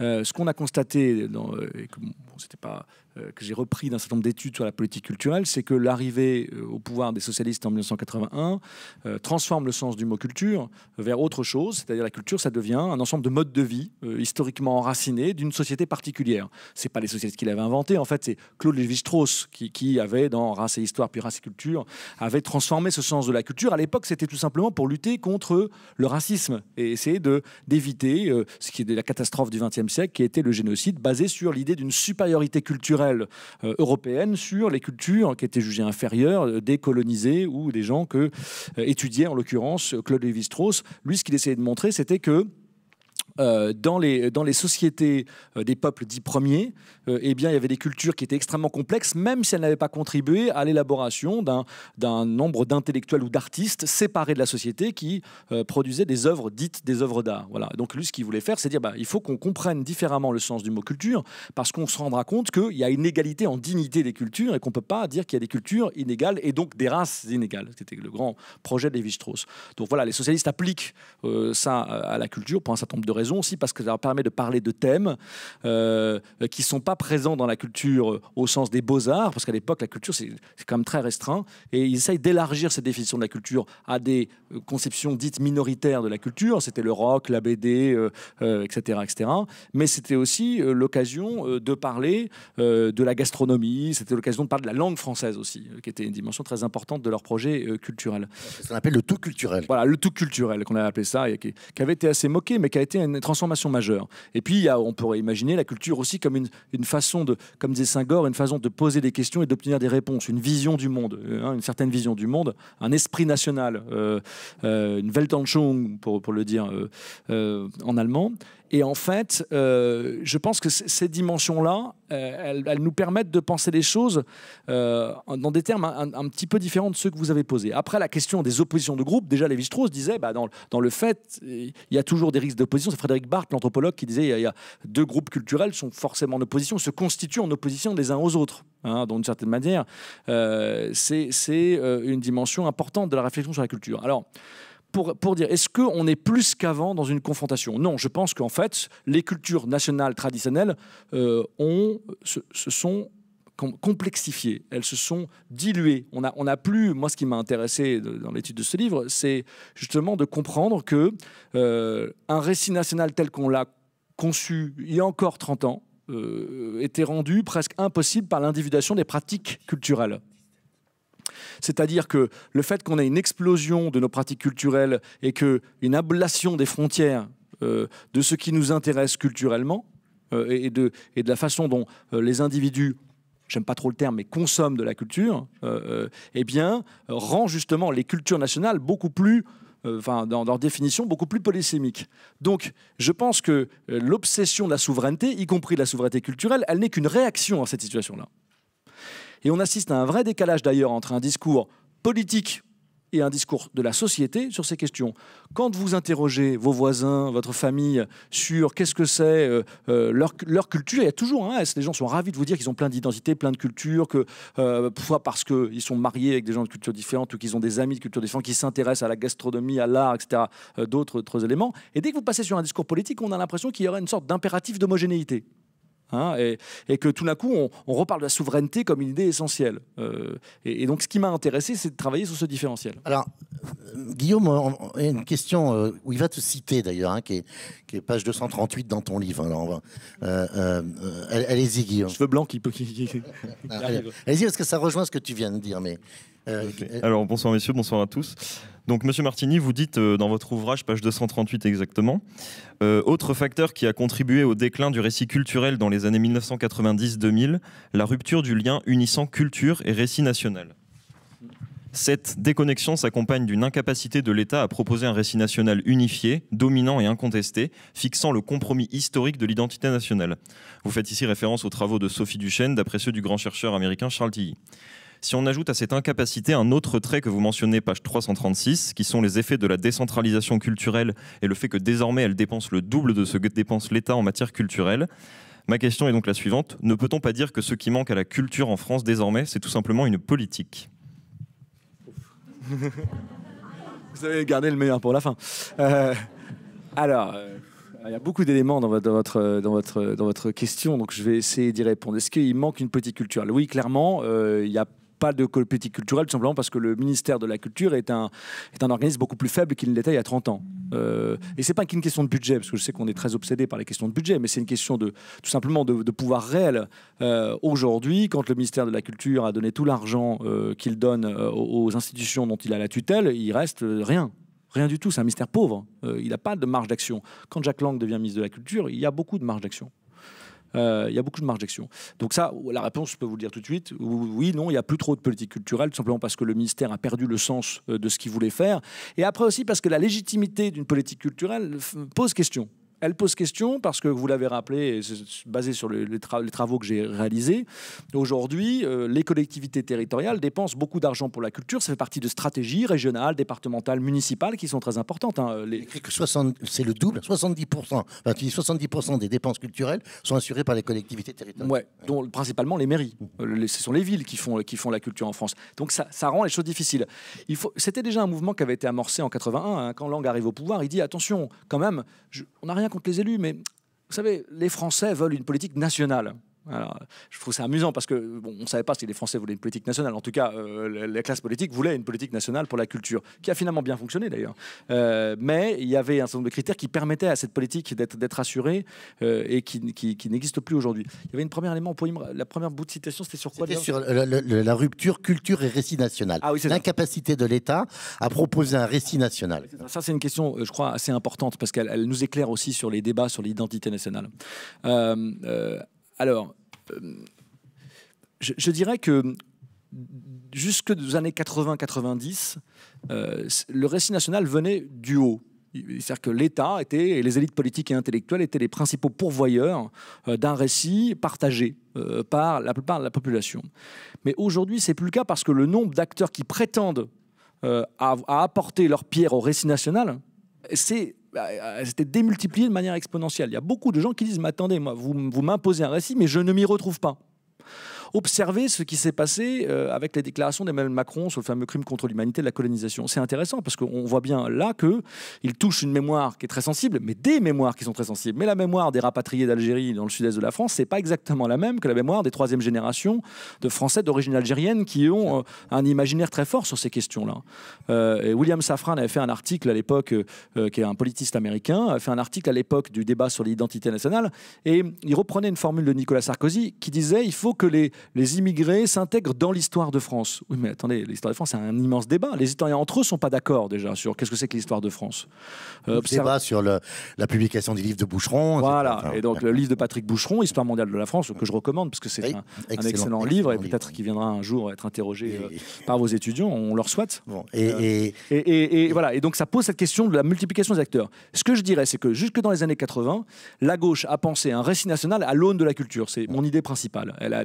E: ce qu'on a constaté, dans, et que, c'était pas euh, que j'ai repris d'un certain nombre d'études sur la politique culturelle, c'est que l'arrivée euh, au pouvoir des socialistes en 1981 euh, transforme le sens du mot culture vers autre chose, c'est-à-dire la culture, ça devient un ensemble de modes de vie historiquement enracinés d'une société particulière. C'est pas les socialistes qui l'avaient inventé, en fait, c'est Claude Lévi-Strauss qui, avait, dans Race et Histoire puis Race et Culture, avait transformé ce sens de la culture. À l'époque, c'était tout simplement pour lutter contre le racisme et essayer de d'éviter ce qui est la catastrophe du XXe siècle, qui était le génocide basé sur l'idée d'une supériorité culturelle euh, européenne sur les cultures qui étaient jugées inférieures, euh, décolonisées ou des gens que euh, étudiait en l'occurrence Claude Lévi-Strauss. Lui, ce qu'il essayait de montrer, c'était que euh, dans, les, dans les sociétés euh, des peuples dits premiers, euh, eh bien, il y avait des cultures qui étaient extrêmement complexes, même si elles n'avaient pas contribué à l'élaboration d'un nombre d'intellectuels ou d'artistes séparés de la société qui produisaient des œuvres dites des œuvres d'art. Voilà. Donc lui, ce qu'il voulait faire, c'est dire bah, il faut qu'on comprenne différemment le sens du mot culture, parce qu'on se rendra compte qu'il y a une égalité en dignité des cultures et qu'on ne peut pas dire qu'il y a des cultures inégales et donc des races inégales. C'était le grand projet de Lévi-Strauss. Donc voilà, les socialistes appliquent ça à la culture pour un certain nombre de raisons aussi parce que ça leur permet de parler de thèmes euh, qui sont pas présents dans la culture euh, au sens des beaux-arts, parce qu'à l'époque, la culture, c'est quand même très restreint. Et ils essayent d'élargir cette définition de la culture à des euh, conceptions dites minoritaires de la culture. C'était le rock, la BD, etc., etc. Mais c'était aussi l'occasion de parler de la gastronomie, c'était l'occasion de parler de la langue française aussi, qui était une dimension très importante de leur projet culturel. ce appelle le tout culturel. Voilà, le tout culturel qu'on a appelé ça, et qui, qui, avait été assez moqué, mais qui a été un, une transformation majeure. Et puis, on pourrait imaginer la culture aussi comme une, façon de, comme disait Senghor, une façon de poser des questions et d'obtenir des réponses, une vision du monde, euh, hein, une certaine vision du monde, un esprit national, euh, euh, une Weltanschauung, pour, le dire en allemand. Et en fait, euh, je pense que ces dimensions-là, euh, elles, nous permettent de penser les choses euh, dans des termes un, petit peu différents de ceux que vous avez posés. Après, la question des oppositions de groupe, déjà Lévi-Strauss disait, bah, dans, dans, le fait, il y a toujours des risques d'opposition. C'est Frédéric Barthes, l'anthropologue, qui disait, il y, a, deux groupes culturels sont forcément en opposition, se constituent en opposition les uns aux autres. Hein, une certaine manière, c'est une dimension importante de la réflexion sur la culture. Alors, pour, dire, est-ce qu'on est plus qu'avant dans une confrontation Non, je pense qu'en fait, les cultures nationales traditionnelles euh, ont, se, sont complexifiées, elles se sont diluées. On n'a on a plus, moi ce qui m'a intéressé dans l'étude de ce livre, c'est justement de comprendre que euh, un récit national tel qu'on l'a conçu il y a encore 30 ans euh, était rendu presque impossible par l'individuation des pratiques culturelles. C'est-à-dire que le fait qu'on ait une explosion de nos pratiques culturelles et qu'une ablation des frontières euh, de ce qui nous intéresse culturellement euh, et, de, la façon dont euh, les individus j'aime pas trop le terme, mais consomment de la culture, eh rend justement les cultures nationales beaucoup plus enfin, dans leur définition, beaucoup plus polysémiques. Donc, je pense que l'obsession de la souveraineté, y compris de la souveraineté culturelle, elle n'est qu'une réaction à cette situation-là. Et on assiste à un vrai décalage d'ailleurs entre un discours politique et un discours de la société sur ces questions. Quand vous interrogez vos voisins, votre famille sur qu'est-ce que c'est euh, euh, leur, culture, il y a toujours un S. Les gens sont ravis de vous dire qu'ils ont plein d'identités, plein de cultures, que parfois euh, parce qu'ils sont mariés avec des gens de cultures différentes ou qu'ils ont des amis de culture différentes qui s'intéressent à la gastronomie, à l'art, etc., d'autres éléments. Et dès que vous passez sur un discours politique, on a l'impression qu'il y aurait une sorte d'impératif d'homogénéité. Hein, et, que tout d'un coup, on, on, reparle de la souveraineté comme une idée essentielle. Euh, et, donc, ce qui m'a intéressé, c'est de travailler sur ce différentiel. Alors,
A: euh, Guillaume, il y a une question euh, où il va te citer d'ailleurs, hein, qui, est page 238 dans ton livre. allez-y, Guillaume. Cheveux blanc qui peut. Ah, allez-y, parce que ça rejoint ce que tu viens de dire. Mais euh, euh, Alors
D: bonsoir messieurs, bonsoir à tous. Donc monsieur Martini, vous dites euh, dans votre ouvrage, page 238 exactement, autre
C: facteur qui a contribué au déclin du récit culturel dans les années 1990-2000, la rupture du lien unissant culture et récit national. Cette déconnexion s'accompagne d'une incapacité de l'État à proposer un récit national unifié, dominant et incontesté, fixant le compromis historique de l'identité nationale. Vous faites ici référence aux travaux de Sophie Duchesne, d'après ceux du grand chercheur américain Charles Tilly. Si on ajoute à cette incapacité un autre trait que vous mentionnez, page 336, qui sont les effets de la décentralisation culturelle et le fait que désormais elle dépense le double de ce que dépense l'État en matière culturelle, ma question est donc la suivante. Ne peut-on pas dire que ce qui manque à la culture en France désormais, c'est tout simplement une politique
E: Vous avez gardé le meilleur pour la fin. Euh, alors, euh, il y a beaucoup d'éléments dans votre, dans, votre, dans, votre, question, donc je vais essayer d'y répondre. Est-ce qu'il manque une petite culturelle Oui, clairement, euh, il y a de politique culturelle, tout simplement parce que le ministère de la Culture est un, est un organisme beaucoup plus faible qu'il ne l'était il y a 30 ans. Euh, et c'est pas qu'une question de budget, parce que je sais qu'on est très obsédé par les questions de budget, mais c'est une question de tout simplement de, pouvoir réel. Euh, aujourd'hui, quand le ministère de la Culture a donné tout l'argent euh, qu'il donne euh, aux institutions dont il a la tutelle, il reste rien. Rien du tout, c'est un mystère pauvre. il n'a pas de marge d'action. Quand Jacques Lang devient ministre de la Culture, il y a beaucoup de marge d'action. Euh, il y a beaucoup de marge d'action. Donc ça, la réponse, je peux vous le dire tout de suite, oui, non, il n'y a plus trop de politique culturelle, tout simplement parce que le ministère a perdu le sens euh, de ce qu'il voulait faire. Et après aussi parce que la légitimité d'une politique culturelle euh, pose question elle pose question parce que vous l'avez rappelé, basé sur les, travaux que j'ai réalisés. Aujourd'hui, euh, les collectivités territoriales dépensent beaucoup d'argent pour la culture. Ça fait partie de stratégies régionales, départementales, municipales qui sont très importantes. Hein, c'est le double, 70%. 70% des dépenses culturelles sont assurées par les collectivités territoriales. dont principalement les mairies. Euh, ce sont les villes qui font, la culture en France. Donc ça, rend les choses difficiles. C'était déjà un mouvement qui avait été amorcé en 81. Hein. Quand Lang arrive au pouvoir, il dit attention, quand même, on n'a rien contre les élus, mais vous savez, les Français veulent une politique nationale je trouve ça amusant parce que on ne savait pas si les Français voulaient une politique nationale. En tout cas, euh, la classe politique voulait une politique nationale pour la culture, qui a finalement bien fonctionné d'ailleurs. Euh, mais il y avait un certain nombre de critères qui permettaient à cette politique d'être assurée euh, et qui, n'existe plus aujourd'hui. Il y avait une première élément, la première bout de citation, c'était sur quoi C'était sur
A: la rupture culture et récit national. Ah, L'incapacité de l'État à proposer
E: un récit national. Ça, ça c'est une question, je crois, assez importante parce qu'elle nous éclaire aussi sur les débats sur l'identité nationale. Alors, euh, je, dirais que jusque dans les années 80-90, euh, le récit national venait du haut. C'est-à-dire que l'État et les élites politiques et intellectuelles étaient les principaux pourvoyeurs euh, d'un récit partagé par la plupart de la population. Mais aujourd'hui, c'est plus le cas parce que le nombre d'acteurs qui prétendent à, apporter leur pierre au récit national, c'est c'était bah, euh, démultiplié de manière exponentielle. Il y a beaucoup de gens qui disent, mais attendez, moi, vous, vous m'imposez un récit, mais je ne m'y retrouve pas observer ce qui s'est passé euh, avec les déclarations d'Emmanuel Macron sur le fameux crime contre l'humanité de la colonisation. C'est intéressant parce qu'on voit bien là qu'il touche une mémoire qui est très sensible, mais des mémoires qui sont très sensibles. Mais la mémoire des rapatriés d'Algérie dans le sud-est de la France, n'est pas exactement la même que la mémoire des troisième génération de Français d'origine algérienne qui ont euh, un imaginaire très fort sur ces questions-là. Euh, William Safran avait fait un article à l'époque, qui est un politiste américain, a fait un article à l'époque du débat sur l'identité nationale, et il reprenait une formule de Nicolas Sarkozy qui disait il faut que les les immigrés s'intègrent dans l'histoire de France. Oui, mais attendez, l'histoire de France, c'est un immense débat. Les historiens entre eux ne sont pas d'accord déjà sur qu'est-ce que c'est que l'histoire de France. Euh, Débat sur la publication du livre de Boucheron. Voilà, et donc le livre de Patrick Boucheron, Histoire mondiale de la France, que je recommande parce que c'est un, excellent, livre et peut-être qu'il viendra un jour être interrogé euh, par vos étudiants, on leur souhaite. Bon, euh, et, voilà, et donc ça pose cette question de la multiplication des acteurs. Ce que je dirais, c'est que jusque dans les années 80, la gauche a pensé un récit national à l'aune de la culture. C'est mon idée principale. elle a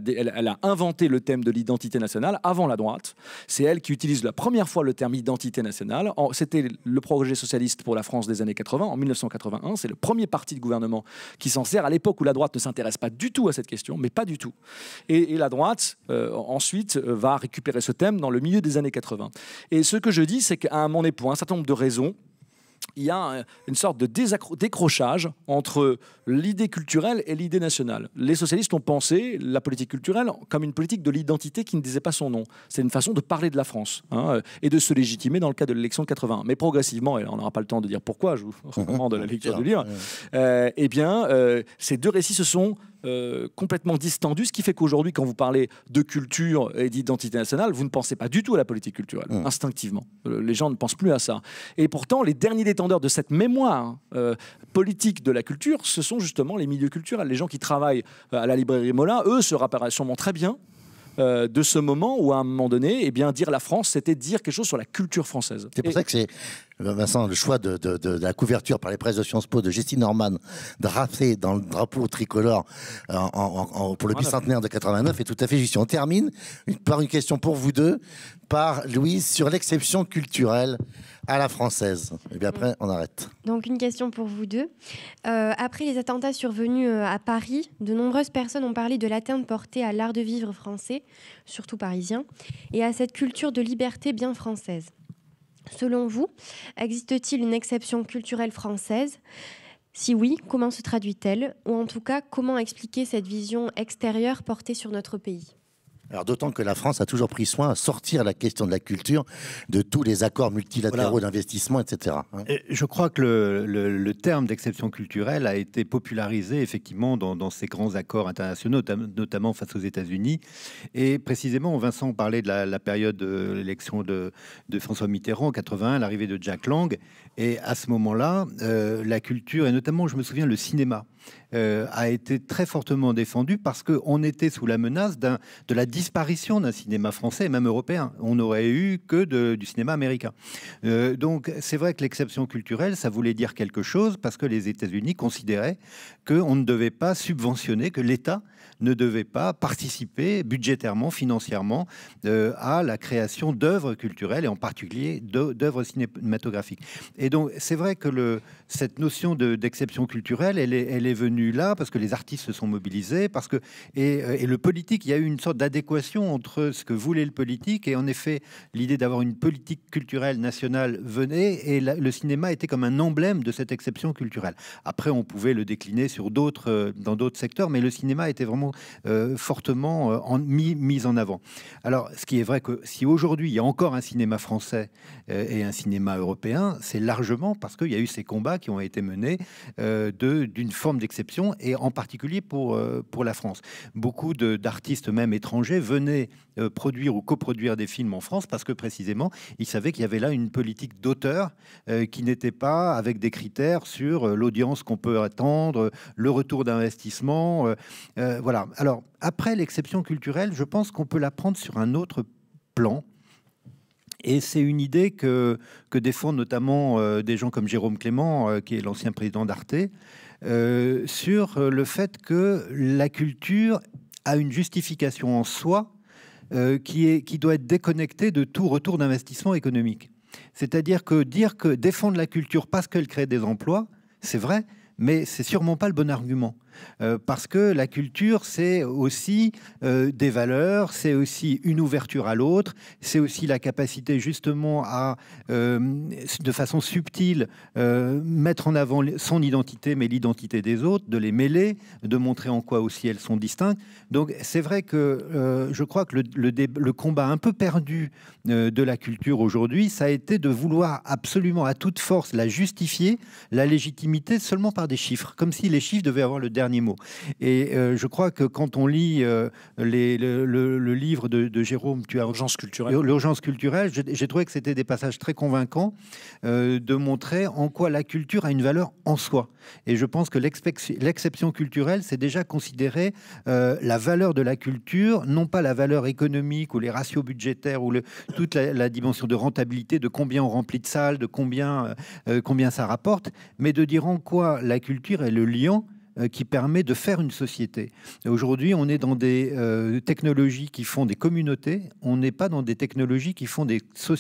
E: a inventé le thème de l'identité nationale avant la droite. C'est elle qui utilise la première fois le terme identité nationale. C'était le projet socialiste pour la France des années 80, en 1981. C'est le premier parti de gouvernement qui s'en sert à l'époque où la droite ne s'intéresse pas du tout à cette question, mais pas du tout. Et, la droite, euh, ensuite, euh, va récupérer ce thème dans le milieu des années 80. Et ce que je dis, c'est qu'à mon pour un certain nombre de raisons il y a une sorte de décrochage entre l'idée culturelle et l'idée nationale. Les socialistes ont pensé la politique culturelle comme une politique de l'identité qui ne disait pas son nom. C'est une façon de parler de la France hein, euh, et de se légitimer dans le cas de l'élection de 80. Mais progressivement, et on n'aura pas le temps de dire pourquoi, je vous recommande la lecture du livre, euh, eh bien, euh, ces deux récits se sont euh, complètement distendu, ce qui fait qu'aujourd'hui, quand vous parlez de culture et d'identité nationale, vous ne pensez pas du tout à la politique culturelle, mmh. instinctivement. Euh, les gens ne pensent plus à ça. Et pourtant, les derniers détendeurs de cette mémoire euh, politique de la culture, ce sont justement les milieux culturels. Les gens qui travaillent à la librairie Mola, eux, se rappellent sûrement très bien euh, de ce moment ou à un moment donné, eh bien, dire la France, c'était dire quelque chose sur la culture française. C'est pour ça
A: que c'est, Vincent, le choix de, la couverture par les presses de Sciences Po de Justine Norman, drapée dans le drapeau tricolore euh, pour le bicentenaire de 89 est tout à fait juste. On termine par une question pour vous deux, par Louise, sur l'exception culturelle à la française. Et bien après, on arrête.
G: Donc une question pour vous deux. Euh, après les attentats survenus euh, à Paris, de nombreuses personnes ont parlé de l'atteinte portée à l'art de vivre français, surtout parisien, et à cette culture de liberté bien française. Selon vous, existe-t-il une exception culturelle française Si oui, comment se traduit-elle Ou en tout cas, comment expliquer cette vision extérieure portée sur notre pays
A: d'autant que la France a toujours pris soin à sortir la question de la culture de tous les accords multilatéraux d'investissement, etc. Hein. je crois que le, terme d'exception culturelle a été
C: popularisé effectivement dans, ces grands accords internationaux, notamment face aux États-Unis. Et précisément, Vincent parlait de la, période de l'élection de, François Mitterrand en 81, l'arrivée de Jack Lang. Et à ce moment-là, euh, la culture, et notamment, je me souviens, le cinéma, euh, a été très fortement défendu parce qu'on était sous la menace de la disparition d'un cinéma français et même européen. On n'aurait eu que du cinéma américain. Euh, donc c'est vrai que l'exception culturelle, ça voulait dire quelque chose parce que les États-Unis considéraient qu'on ne devait pas subventionner, que l'État ne devaient pas participer budgétairement, financièrement, euh, à la création d'œuvres culturelles et en particulier d'œuvres cinématographiques. Et donc, c'est vrai que le, cette notion d'exception culturelle, elle est, elle est, venue là parce que les artistes se sont mobilisés, parce que euh, et, le politique, il y a eu une sorte d'adéquation entre ce que voulait le politique et en effet l'idée d'avoir une politique culturelle nationale venait et le cinéma était comme un emblème de cette exception culturelle. Après, on pouvait le décliner sur d'autres euh, dans d'autres secteurs, mais le cinéma était vraiment euh, fortement euh, mis, en avant. Alors, ce qui est vrai que si aujourd'hui il y a encore un cinéma français euh, et un cinéma européen, c'est largement parce qu'il y a eu ces combats qui ont été menés euh, d'une forme d'exception, et en particulier pour, euh, pour la France. Beaucoup d'artistes, même étrangers, venaient produire ou coproduire des films en France parce que précisément, ils savaient qu'il y avait là une politique d'auteur qui n'était pas avec des critères sur l'audience qu'on peut attendre, le retour d'investissement. voilà. Alors, après l'exception culturelle, je pense qu'on peut la prendre sur un autre plan et c'est une idée que, défendent notamment euh, des gens comme Jérôme Clément, euh, qui est l'ancien président d'Arte, euh, sur le fait que la culture a une justification en soi qui, qui doit être déconnectée de tout retour d'investissement économique. C'est-à-dire que dire que défendre la culture parce qu'elle crée des emplois, c'est vrai, mais c'est sûrement pas le bon argument. Euh, parce que la culture, c'est aussi euh, des valeurs, c'est aussi une ouverture à l'autre, c'est aussi la capacité justement à, euh, de façon subtile, mettre en avant son identité, mais l'identité des autres, de les mêler, de montrer en quoi aussi elles sont distinctes. Donc c'est vrai que je crois que le, le, le, combat un peu perdu de la culture aujourd'hui, ça a été de vouloir absolument à toute force la justifier, la légitimité seulement par des chiffres, comme si les chiffres devaient avoir le dernier mot. Et euh, je crois que quand on lit euh, les, le, livre de, Jérôme, tu as l'urgence culturelle. L'urgence culturelle, j'ai trouvé que c'était des passages très convaincants euh, de montrer en quoi la culture a une valeur en soi. Et je pense que l'exception culturelle, c'est déjà considérer la valeur de la culture, non pas la valeur économique ou les ratios budgétaires ou le, toute la, dimension de rentabilité, de combien on remplit de salles, de combien combien ça rapporte, mais de dire en quoi la culture est le lien euh, qui permet de faire une société. Aujourd'hui, on est dans des euh, technologies qui font des communautés, on n'est pas dans des technologies qui font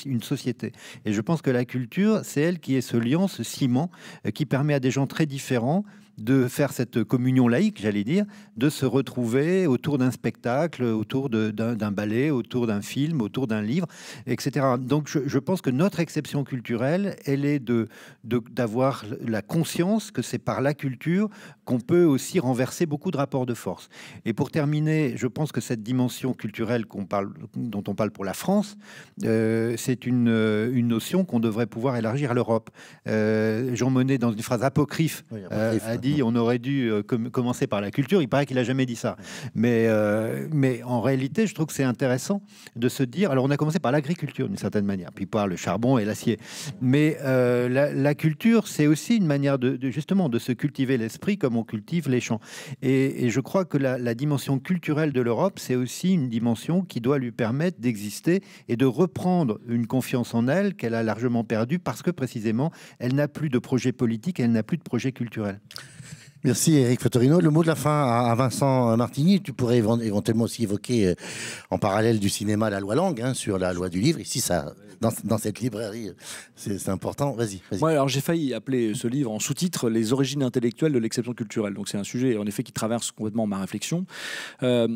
C: une société. Et je pense que la culture, c'est elle qui est ce lien, ce ciment, euh, qui permet à des gens très différents de faire cette communion laïque, j'allais dire, de se retrouver autour d'un spectacle, autour d'un ballet, autour d'un film, autour d'un livre, etc. Donc je, pense que notre exception culturelle, elle est d'avoir de, d'avoir la conscience que c'est par la culture qu'on peut aussi renverser beaucoup de rapports de force. Et pour terminer, je pense que cette dimension culturelle dont on parle pour la France, euh, c'est une, notion qu'on devrait pouvoir élargir à l'Europe. Euh, Jean Monnet, dans une phrase apocryphe, euh, a dit on aurait dû euh, commencer par la culture. Il paraît qu'il a jamais dit ça. Euh, mais, en réalité, je trouve que c'est intéressant de se dire. Alors, on a commencé par l'agriculture d'une certaine manière, puis par le charbon et l'acier. Mais euh, la, culture, c'est aussi une manière de, justement de se cultiver l'esprit comme on cultive les champs. Et, je crois que la dimension culturelle de l'Europe, c'est aussi une dimension qui doit lui permettre d'exister et de reprendre une confiance en elle qu'elle a largement perdue parce
A: que précisément elle n'a plus de projet politique, elle n'a plus de projet culturel. Merci Eric Fotorino. Le mot de la fin à Vincent Martigny. Tu pourrais éventuellement aussi évoquer euh, en parallèle du cinéma la loi langue hein, sur la loi du livre. Ici, ça, dans, cette librairie, c'est
E: important. Vas-y. Vas alors j'ai failli appeler ce livre en sous-titre Les origines intellectuelles de l'exception culturelle. Donc c'est un sujet en effet qui traverse complètement ma réflexion. Euh,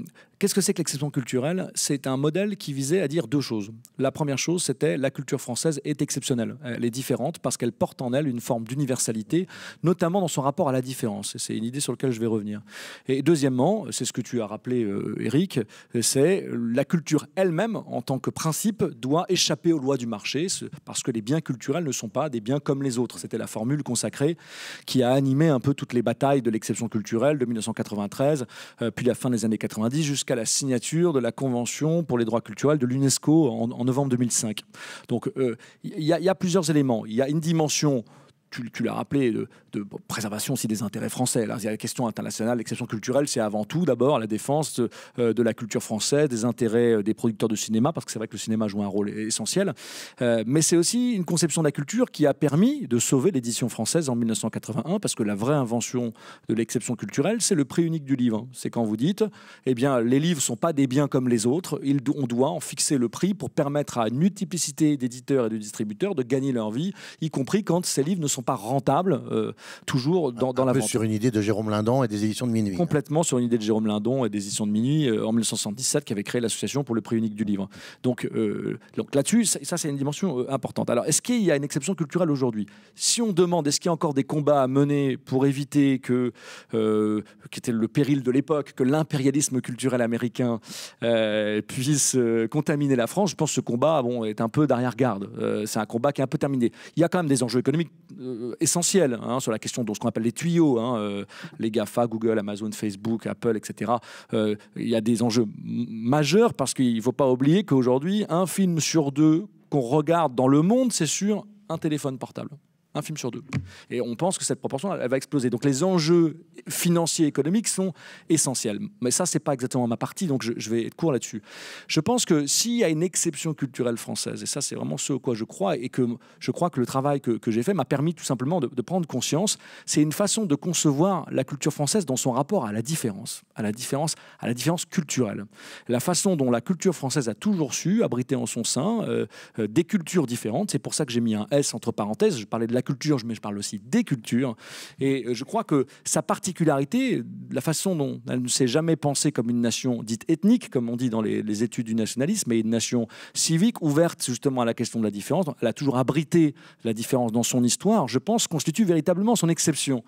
E: Qu'est-ce que c'est que l'exception culturelle C'est un modèle qui visait à dire deux choses. La première chose, c'était la culture française est exceptionnelle. Elle est différente parce qu'elle porte en elle une forme d'universalité, notamment dans son rapport à la différence. C'est une idée sur laquelle je vais revenir. Et deuxièmement, c'est ce que tu as rappelé, euh, Eric, c'est la culture elle-même, en tant que principe, doit échapper aux lois du marché parce que les biens culturels ne sont pas des biens comme les autres. C'était la formule consacrée qui a animé un peu toutes les batailles de l'exception culturelle de 1993, euh, puis la fin des années 90 jusqu'à à la signature de la Convention pour les droits culturels de l'UNESCO en, novembre 2005. Donc euh, il y, a plusieurs éléments. Il y a une dimension tu, l'as rappelé, de, préservation aussi des intérêts français. il y a la question internationale, l'exception culturelle, c'est avant tout d'abord la défense euh, de, la culture française, des intérêts euh, des producteurs de cinéma, parce que c'est vrai que le cinéma joue un rôle e-, essentiel. Euh, mais c'est aussi une conception de la culture qui a permis de sauver l'édition française en 1981, parce que la vraie invention de l'exception culturelle, c'est le prix unique du livre. Hein. C'est quand vous dites, eh bien, les livres sont pas des biens comme les autres, on doit en fixer le prix pour permettre à une multiplicité d'éditeurs et de distributeurs de gagner leur vie, y compris quand ces livres ne sont pas rentable, euh, toujours dans, dans la sur une idée de Jérôme Lindon et des éditions de Minuit. Hein. Complètement sur une idée de Jérôme Lindon et des éditions de Minuit euh, en 1977 qui avait créé l'association pour le prix unique du livre. Donc, euh, donc là-dessus, ça, c'est une dimension importante. Alors est-ce qu'il y a une exception culturelle aujourd'hui Si on demande est-ce qu'il y a encore des combats à mener pour éviter que, qui était le péril de l'époque, que l'impérialisme culturel américain puisse contaminer la France, je pense que ce combat bon, est un peu d'arrière-garde. c'est un combat qui est un peu terminé. Il y a quand même des enjeux économiques euh, essentiel hein, sur la question de ce qu'on appelle les tuyaux, hein, euh, les GAFA, Google, Amazon, Facebook, Apple, etc. Euh, il y a des enjeux majeurs parce qu'il ne faut pas oublier qu'aujourd'hui, un film sur deux qu'on regarde dans le monde, c'est sur un téléphone portable un film sur deux. Et on pense que cette proportion, elle, va exploser. Donc les enjeux financiers et économiques sont essentiels. Mais ça, c'est pas exactement ma partie, donc je, vais être court là-dessus. Je pense que s'il y a une exception culturelle française, et ça, c'est vraiment ce au quoi je crois, et que je crois que le travail que, j'ai fait m'a permis tout simplement de, prendre conscience, c'est une façon de concevoir la culture française dans son rapport à la différence, à la différence, à la différence culturelle. La façon dont la culture française a toujours su abriter en son sein euh, euh, des cultures différentes, c'est pour ça que j'ai mis un S entre parenthèses, je parlais de la culture, mais je parle aussi des cultures. Et euh, je crois que sa particularité, la façon dont elle ne s'est jamais pensée comme une nation dite ethnique, comme on dit dans les, études du nationalisme, mais une nation civique, ouverte justement à la question de la différence, elle a toujours abrité la différence dans son histoire, je pense, constitue véritablement son exception.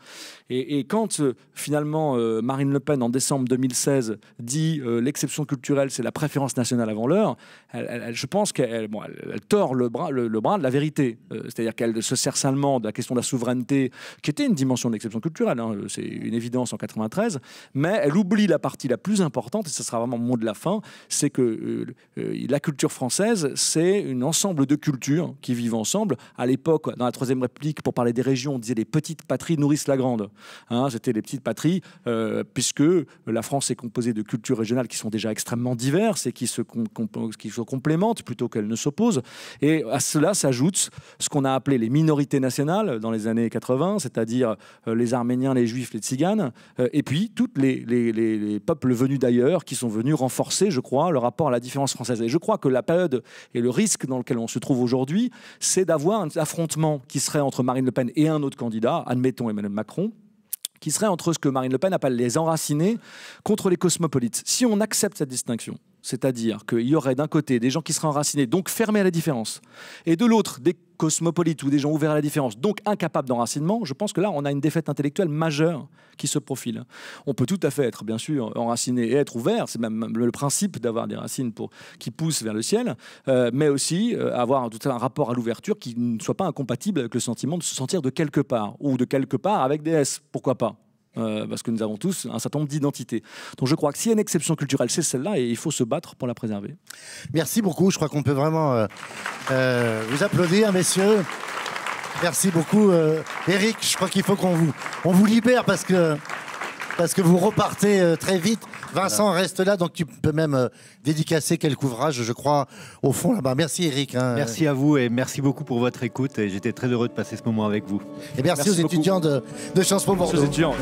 E: Et, quand euh, finalement euh, Marine Le Pen, en décembre 2016, dit l'exception culturelle, c'est la préférence nationale avant l'heure, je pense qu'elle elle, tord le bras, le, bras de la vérité. C'est-à-dire qu'elle se sert salement de la question de la souveraineté, qui était une dimension d'exception culturelle, hein, euh, c'est une évidence en 93, mais elle oublie la partie la plus importante, et ce sera vraiment le mot de la fin, c'est que euh, euh, la culture française, c'est un ensemble de cultures qui vivent ensemble. À l'époque, dans la Troisième République, pour parler des régions, on disait les petites patries nourrissent la grande. Hein, c'était les petites patries, puisque la France est composée de cultures régionales qui sont déjà extrêmement diverses et qui se, complémentent plutôt qu'elles ne s'opposent. Et à cela s'ajoute ce qu'on a appelé les minorités nationales dans les années 80, c'est-à-dire euh, les Arméniens, les Juifs, les Tziganes, euh, et puis tous les, les, les, peuples venus d'ailleurs qui sont venus renforcer, je crois, le rapport à la différence française. Et je crois que la période et le risque dans lequel on se trouve aujourd'hui, c'est d'avoir un affrontement qui serait entre Marine Le Pen et un autre candidat, admettons Emmanuel Macron, qui serait entre ce que Marine Le Pen appelle les enracinés contre les cosmopolites. Si on accepte cette distinction, c'est-à-dire qu'il y aurait d'un côté des gens qui seraient enracinés, donc fermés à la différence, et de l'autre des cosmopolite ou des gens ouverts à la différence, donc incapables d'enracinement, je pense que là, on a une défaite intellectuelle majeure qui se profile. On peut tout à fait être, bien sûr, enraciné et être ouvert, c'est même le principe d'avoir des racines qui poussent vers le ciel, euh, mais aussi euh, avoir tout un rapport à l'ouverture qui ne soit pas incompatible avec le sentiment de se sentir de quelque part, ou de quelque part avec des S, pourquoi pas euh, parce que nous avons tous un certain nombre d'identités. Donc je crois que s'il y a une exception culturelle, c'est celle-là, et il faut se battre pour la préserver. Merci beaucoup, je crois qu'on peut vraiment euh, euh, vous applaudir, messieurs.
A: Merci beaucoup, Eric, je crois qu'il faut qu'on vous, on vous libère, parce que parce que vous repartez euh, très vite. Vincent reste là, donc tu peux même euh, dédicacer quelques ouvrages, je crois, au fond là-bas. Merci Eric. Hein. Merci
C: à vous et merci beaucoup pour votre écoute. j'étais très heureux de passer ce moment avec vous. Et eh merci, aux étudiants
A: de, Chance Bordeaux. étudiants.